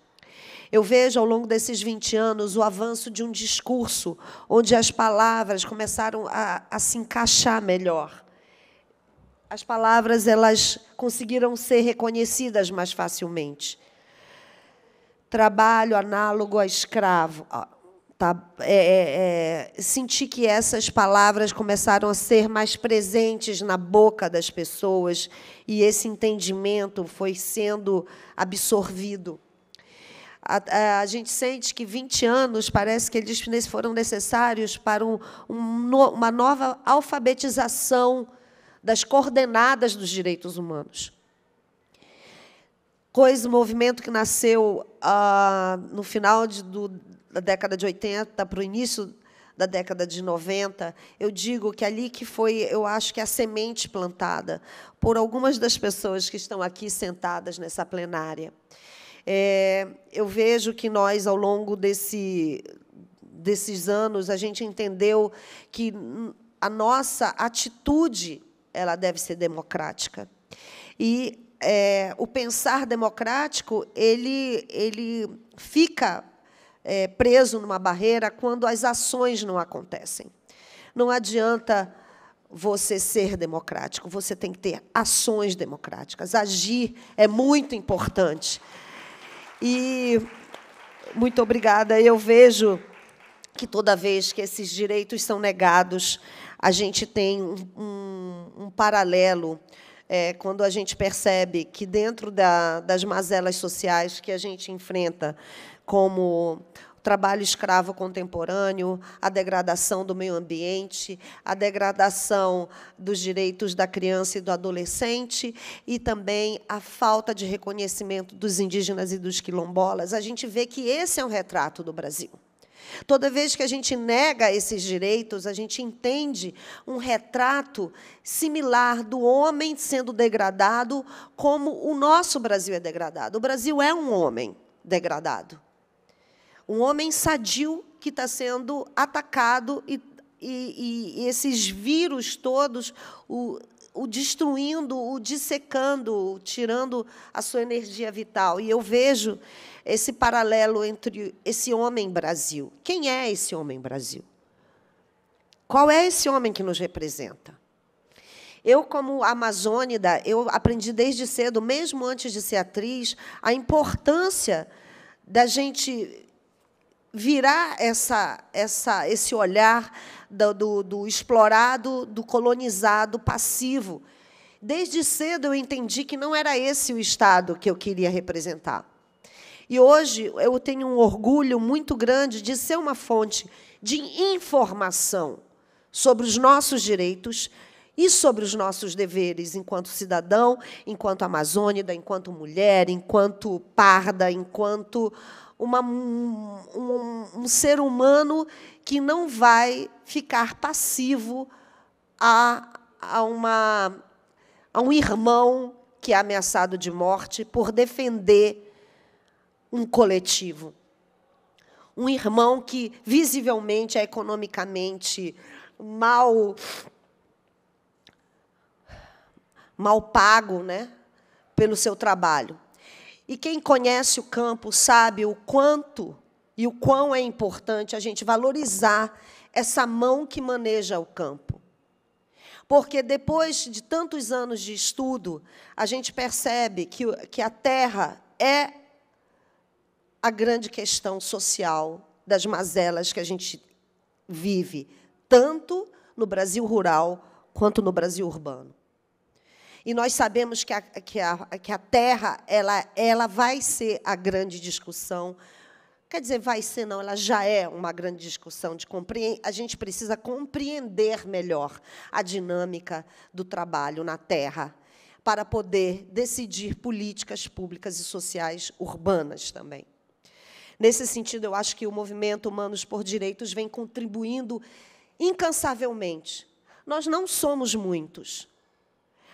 Eu vejo ao longo desses 20 anos o avanço de um discurso onde as palavras começaram a, a se encaixar melhor. As palavras elas conseguiram ser reconhecidas mais facilmente. Trabalho análogo a escravo, ah, Tá? É, é, é senti que essas palavras começaram a ser mais presentes na boca das pessoas e esse entendimento foi sendo absorvido. A, a, a, gente sente que 20 anos parece que eles foram necessários para um, um no, uma nova alfabetização das coordenadas dos direitos humanos. Coisa, um movimento que nasceu ah, no final de, do, da década de 80 para o início da década de 90, eu digo que ali que foi, eu acho que a semente plantada por algumas das pessoas que estão aqui sentadas nessa plenária. É, eu vejo que nós, ao longo desse, desses anos, a gente entendeu que a nossa atitude ela deve ser democrática. E é, o pensar democrático ele, ele fica é, preso numa barreira quando as ações não acontecem. Não adianta você ser democrático, você tem que ter ações democráticas. Agir é muito importante. E muito obrigada. Eu vejo que toda vez que esses direitos são negados, a gente tem um, um, um paralelo é, quando a gente percebe que, dentro da, das mazelas sociais que a gente enfrenta, como trabalho escravo contemporâneo, a degradação do meio ambiente, a degradação dos direitos da criança e do adolescente e também a falta de reconhecimento dos indígenas e dos quilombolas, a gente vê que esse é um retrato do Brasil. Toda vez que a gente nega esses direitos, a gente entende um retrato similar do homem sendo degradado como o nosso Brasil é degradado. O Brasil é um homem degradado. Um homem sadio que está sendo atacado e, e, e esses vírus todos o, o destruindo, o dissecando, tirando a sua energia vital. E eu vejo esse paralelo entre esse homem Brasil. Quem é esse homem Brasil? Qual é esse homem que nos representa? Eu, como amazônida, eu aprendi desde cedo, mesmo antes de ser atriz, a importância da gente virar essa, essa, esse olhar do, do, do explorado, do colonizado passivo. Desde cedo eu entendi que não era esse o Estado que eu queria representar. E hoje eu tenho um orgulho muito grande de ser uma fonte de informação sobre os nossos direitos e sobre os nossos deveres enquanto cidadão, enquanto amazônida, enquanto mulher, enquanto parda, enquanto uma, um, um, um, ser humano que não vai ficar passivo a, a, uma, a um irmão que é ameaçado de morte por defender um coletivo. Um irmão que visivelmente é economicamente mal mal pago, né, pelo seu trabalho. E quem conhece o campo sabe o quanto e o quão é importante a gente valorizar essa mão que maneja o campo. Porque depois de tantos anos de estudo, a gente percebe que, que a terra é a grande questão social das mazelas que a gente vive, tanto no Brasil rural quanto no Brasil urbano. E nós sabemos que a, que a, que a terra ela, ela vai ser a grande discussão. Quer dizer, vai ser, não, ela já é uma grande discussão. De A gente precisa compreender melhor a dinâmica do trabalho na terra para poder decidir políticas públicas e sociais urbanas também. Nesse sentido, eu acho que o movimento Humanos por Direitos vem contribuindo incansavelmente. Nós não somos muitos.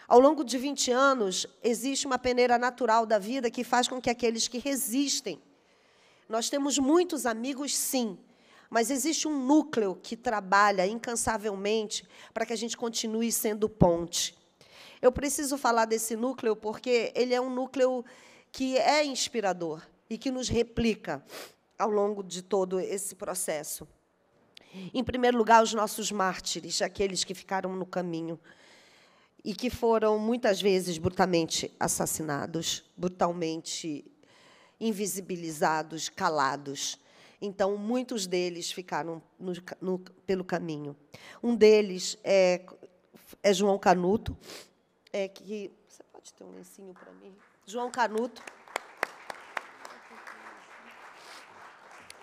Ao longo de 20 anos, existe uma peneira natural da vida que faz com que aqueles que resistem. Nós temos muitos amigos, sim, mas existe um núcleo que trabalha incansavelmente para que a gente continue sendo ponte. Eu preciso falar desse núcleo porque ele é um núcleo que é inspirador e que nos replica ao longo de todo esse processo. Em primeiro lugar, os nossos mártires, aqueles que ficaram no caminho e que foram muitas vezes brutalmente assassinados, brutalmente invisibilizados, calados. Então, muitos deles ficaram no, no, pelo caminho. Um deles é, é João Canuto, é que. Você pode ter um lencinho para mim? João Canuto.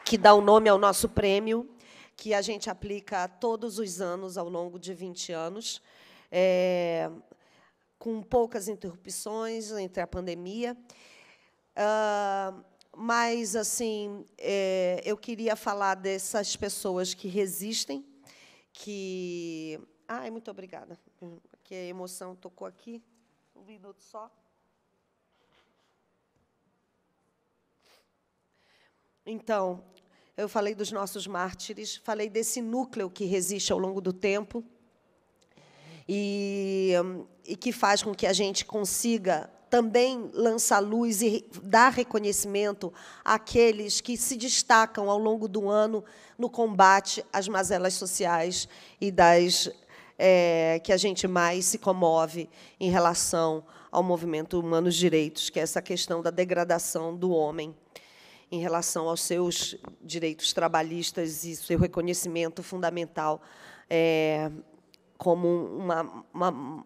que dá o nome ao nosso prêmio, que a gente aplica todos os anos ao longo de 20 anos, é, com poucas interrupções entre a pandemia. Uh, mas, assim, é, eu queria falar dessas pessoas que resistem, que... Ai, muito obrigada, porque a emoção tocou aqui. Um minuto só. Então, eu falei dos nossos mártires, falei desse núcleo que resiste ao longo do tempo e, e que faz com que a gente consiga também lançar luz e dar reconhecimento àqueles que se destacam ao longo do ano no combate às mazelas sociais e das é, que a gente mais se comove em relação ao movimento Humanos Direitos, que é essa questão da degradação do homem em relação aos seus direitos trabalhistas e seu reconhecimento fundamental é, como uma, uma,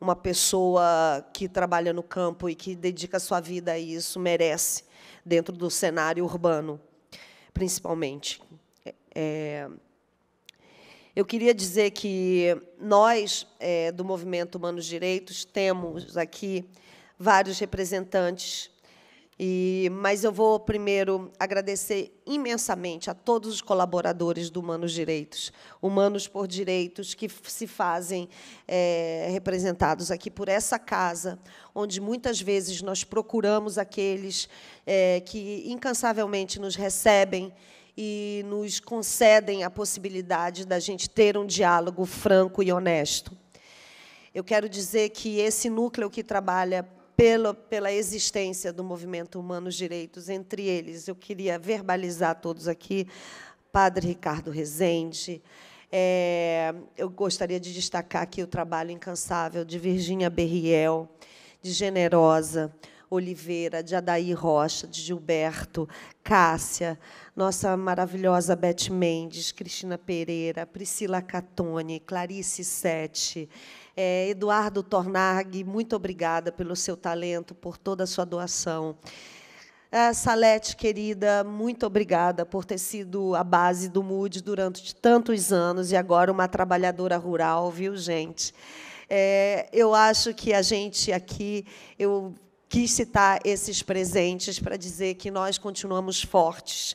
uma pessoa que trabalha no campo e que dedica sua vida a isso merece dentro do cenário urbano, principalmente. É, é, eu queria dizer que nós, é, do Movimento Humanos Direitos, temos aqui vários representantes e, mas eu vou primeiro agradecer imensamente a todos os colaboradores do Humanos Direitos, Humanos por Direitos, que se fazem é, representados aqui por essa casa, onde muitas vezes nós procuramos aqueles é, que incansavelmente nos recebem e nos concedem a possibilidade da gente ter um diálogo franco e honesto. Eu quero dizer que esse núcleo que trabalha pela existência do movimento Humanos Direitos. Entre eles, eu queria verbalizar todos aqui, Padre Ricardo Rezende. É, eu gostaria de destacar aqui o trabalho incansável de Virginia Berriel, de Generosa Oliveira, de Adair Rocha, de Gilberto, Cássia, nossa maravilhosa Beth Mendes, Cristina Pereira, Priscila Catone, Clarice Sete, é, Eduardo Tornaghi, muito obrigada pelo seu talento, por toda a sua doação. É, Salete, querida, muito obrigada por ter sido a base do MUD durante tantos anos e agora uma trabalhadora rural, viu, gente? É, eu acho que a gente aqui, eu quis citar esses presentes para dizer que nós continuamos fortes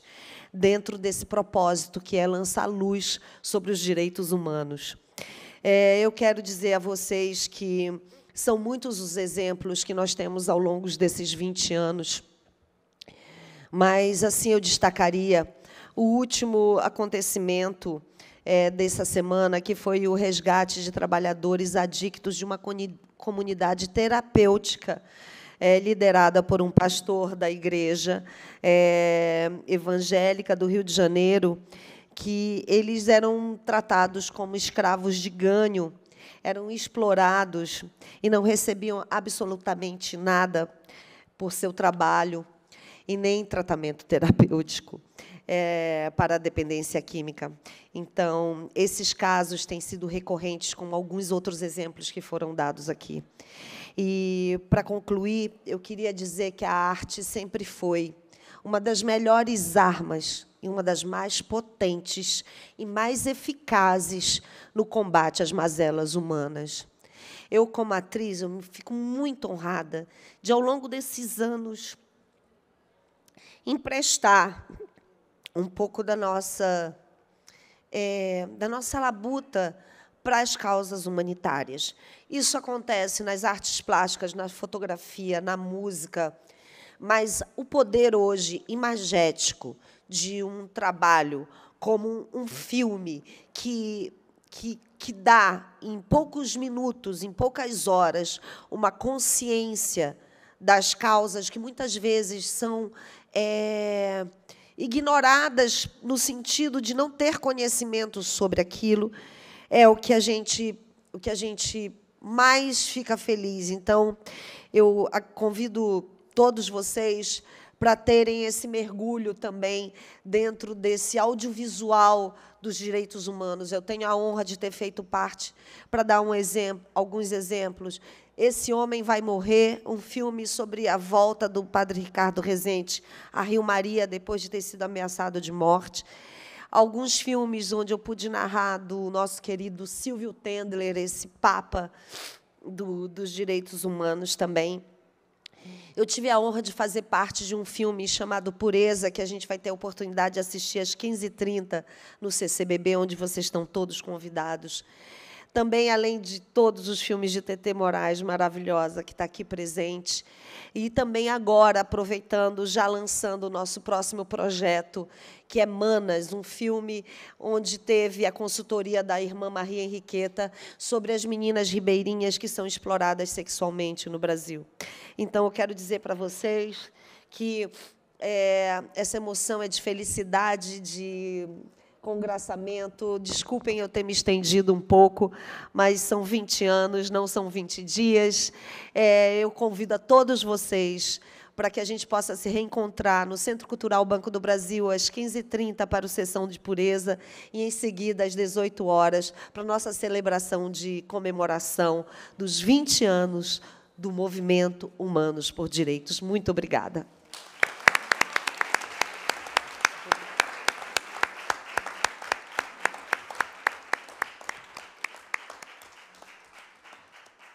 dentro desse propósito que é lançar luz sobre os direitos humanos. É, eu quero dizer a vocês que são muitos os exemplos que nós temos ao longo desses 20 anos. Mas, assim, eu destacaria o último acontecimento é, dessa semana, que foi o resgate de trabalhadores adictos de uma comunidade terapêutica é, liderada por um pastor da igreja é, evangélica do Rio de Janeiro que eles eram tratados como escravos de ganho, eram explorados e não recebiam absolutamente nada por seu trabalho e nem tratamento (laughs) terapêutico. É, para a dependência química. Então, esses casos têm sido recorrentes, como alguns outros exemplos que foram dados aqui. E, para concluir, eu queria dizer que a arte sempre foi uma das melhores armas e uma das mais potentes e mais eficazes no combate às mazelas humanas. Eu, como atriz, eu fico muito honrada de, ao longo desses anos, emprestar um pouco da nossa, é, da nossa labuta para as causas humanitárias. Isso acontece nas artes plásticas, na fotografia, na música, mas o poder hoje imagético de um trabalho como um filme que, que, que dá em poucos minutos, em poucas horas, uma consciência das causas que muitas vezes são é, ignoradas no sentido de não ter conhecimento sobre aquilo é o que a gente o que a gente mais fica feliz então eu convido todos vocês para terem esse mergulho também dentro desse audiovisual dos direitos humanos. Eu tenho a honra de ter feito parte, para dar um exemplo, alguns exemplos. Esse Homem Vai Morrer, um filme sobre a volta do padre Ricardo Rezende a Rio Maria, depois de ter sido ameaçado de morte. Alguns filmes onde eu pude narrar do nosso querido Silvio Tendler, esse papa do, dos direitos humanos também. Eu tive a honra de fazer parte de um filme chamado Pureza, que a gente vai ter a oportunidade de assistir às 15h30 no CCBB, onde vocês estão todos convidados também além de todos os filmes de TT Moraes maravilhosa que está aqui presente e também agora aproveitando já lançando o nosso próximo projeto que é Manas um filme onde teve a consultoria da irmã Maria Henriqueta sobre as meninas ribeirinhas que são exploradas sexualmente no Brasil então eu quero dizer para vocês que é, essa emoção é de felicidade de congraçamento. Desculpem eu ter me estendido um pouco, mas são 20 anos, não são 20 dias. É, eu convido a todos vocês para que a gente possa se reencontrar no Centro Cultural Banco do Brasil às 15h30 para o Sessão de Pureza e, em seguida, às 18 horas para a nossa celebração de comemoração dos 20 anos do Movimento Humanos por Direitos. Muito obrigada.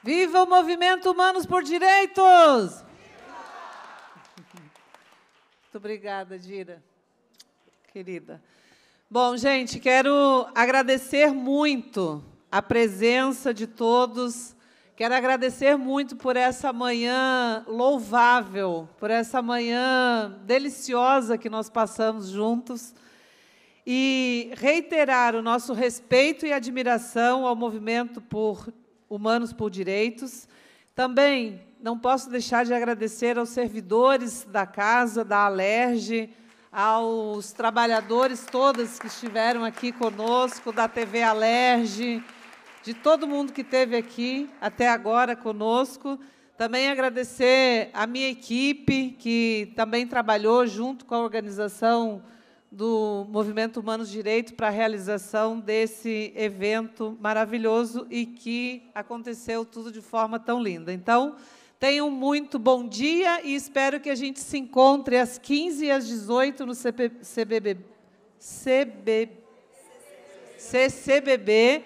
Viva o movimento Humanos por Direitos! Viva! Muito obrigada, Dira, querida. Bom, gente, quero agradecer muito a presença de todos. Quero agradecer muito por essa manhã louvável, por essa manhã deliciosa que nós passamos juntos e reiterar o nosso respeito e admiração ao movimento por Humanos por Direitos. Também não posso deixar de agradecer aos servidores da casa, da Alerge, aos trabalhadores todas que estiveram aqui conosco, da TV Alerge, de todo mundo que esteve aqui até agora conosco. Também agradecer a minha equipe, que também trabalhou junto com a organização do Movimento Humanos Direito para a realização desse evento maravilhoso e que aconteceu tudo de forma tão linda. Então, tenham muito bom dia e espero que a gente se encontre às 15 e às 18 no CB, CBB, CB, CCBB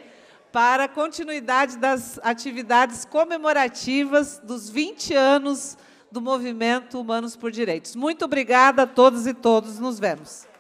para a continuidade das atividades comemorativas dos 20 anos do Movimento Humanos por Direitos. Muito obrigada a todos e todos. Nos vemos.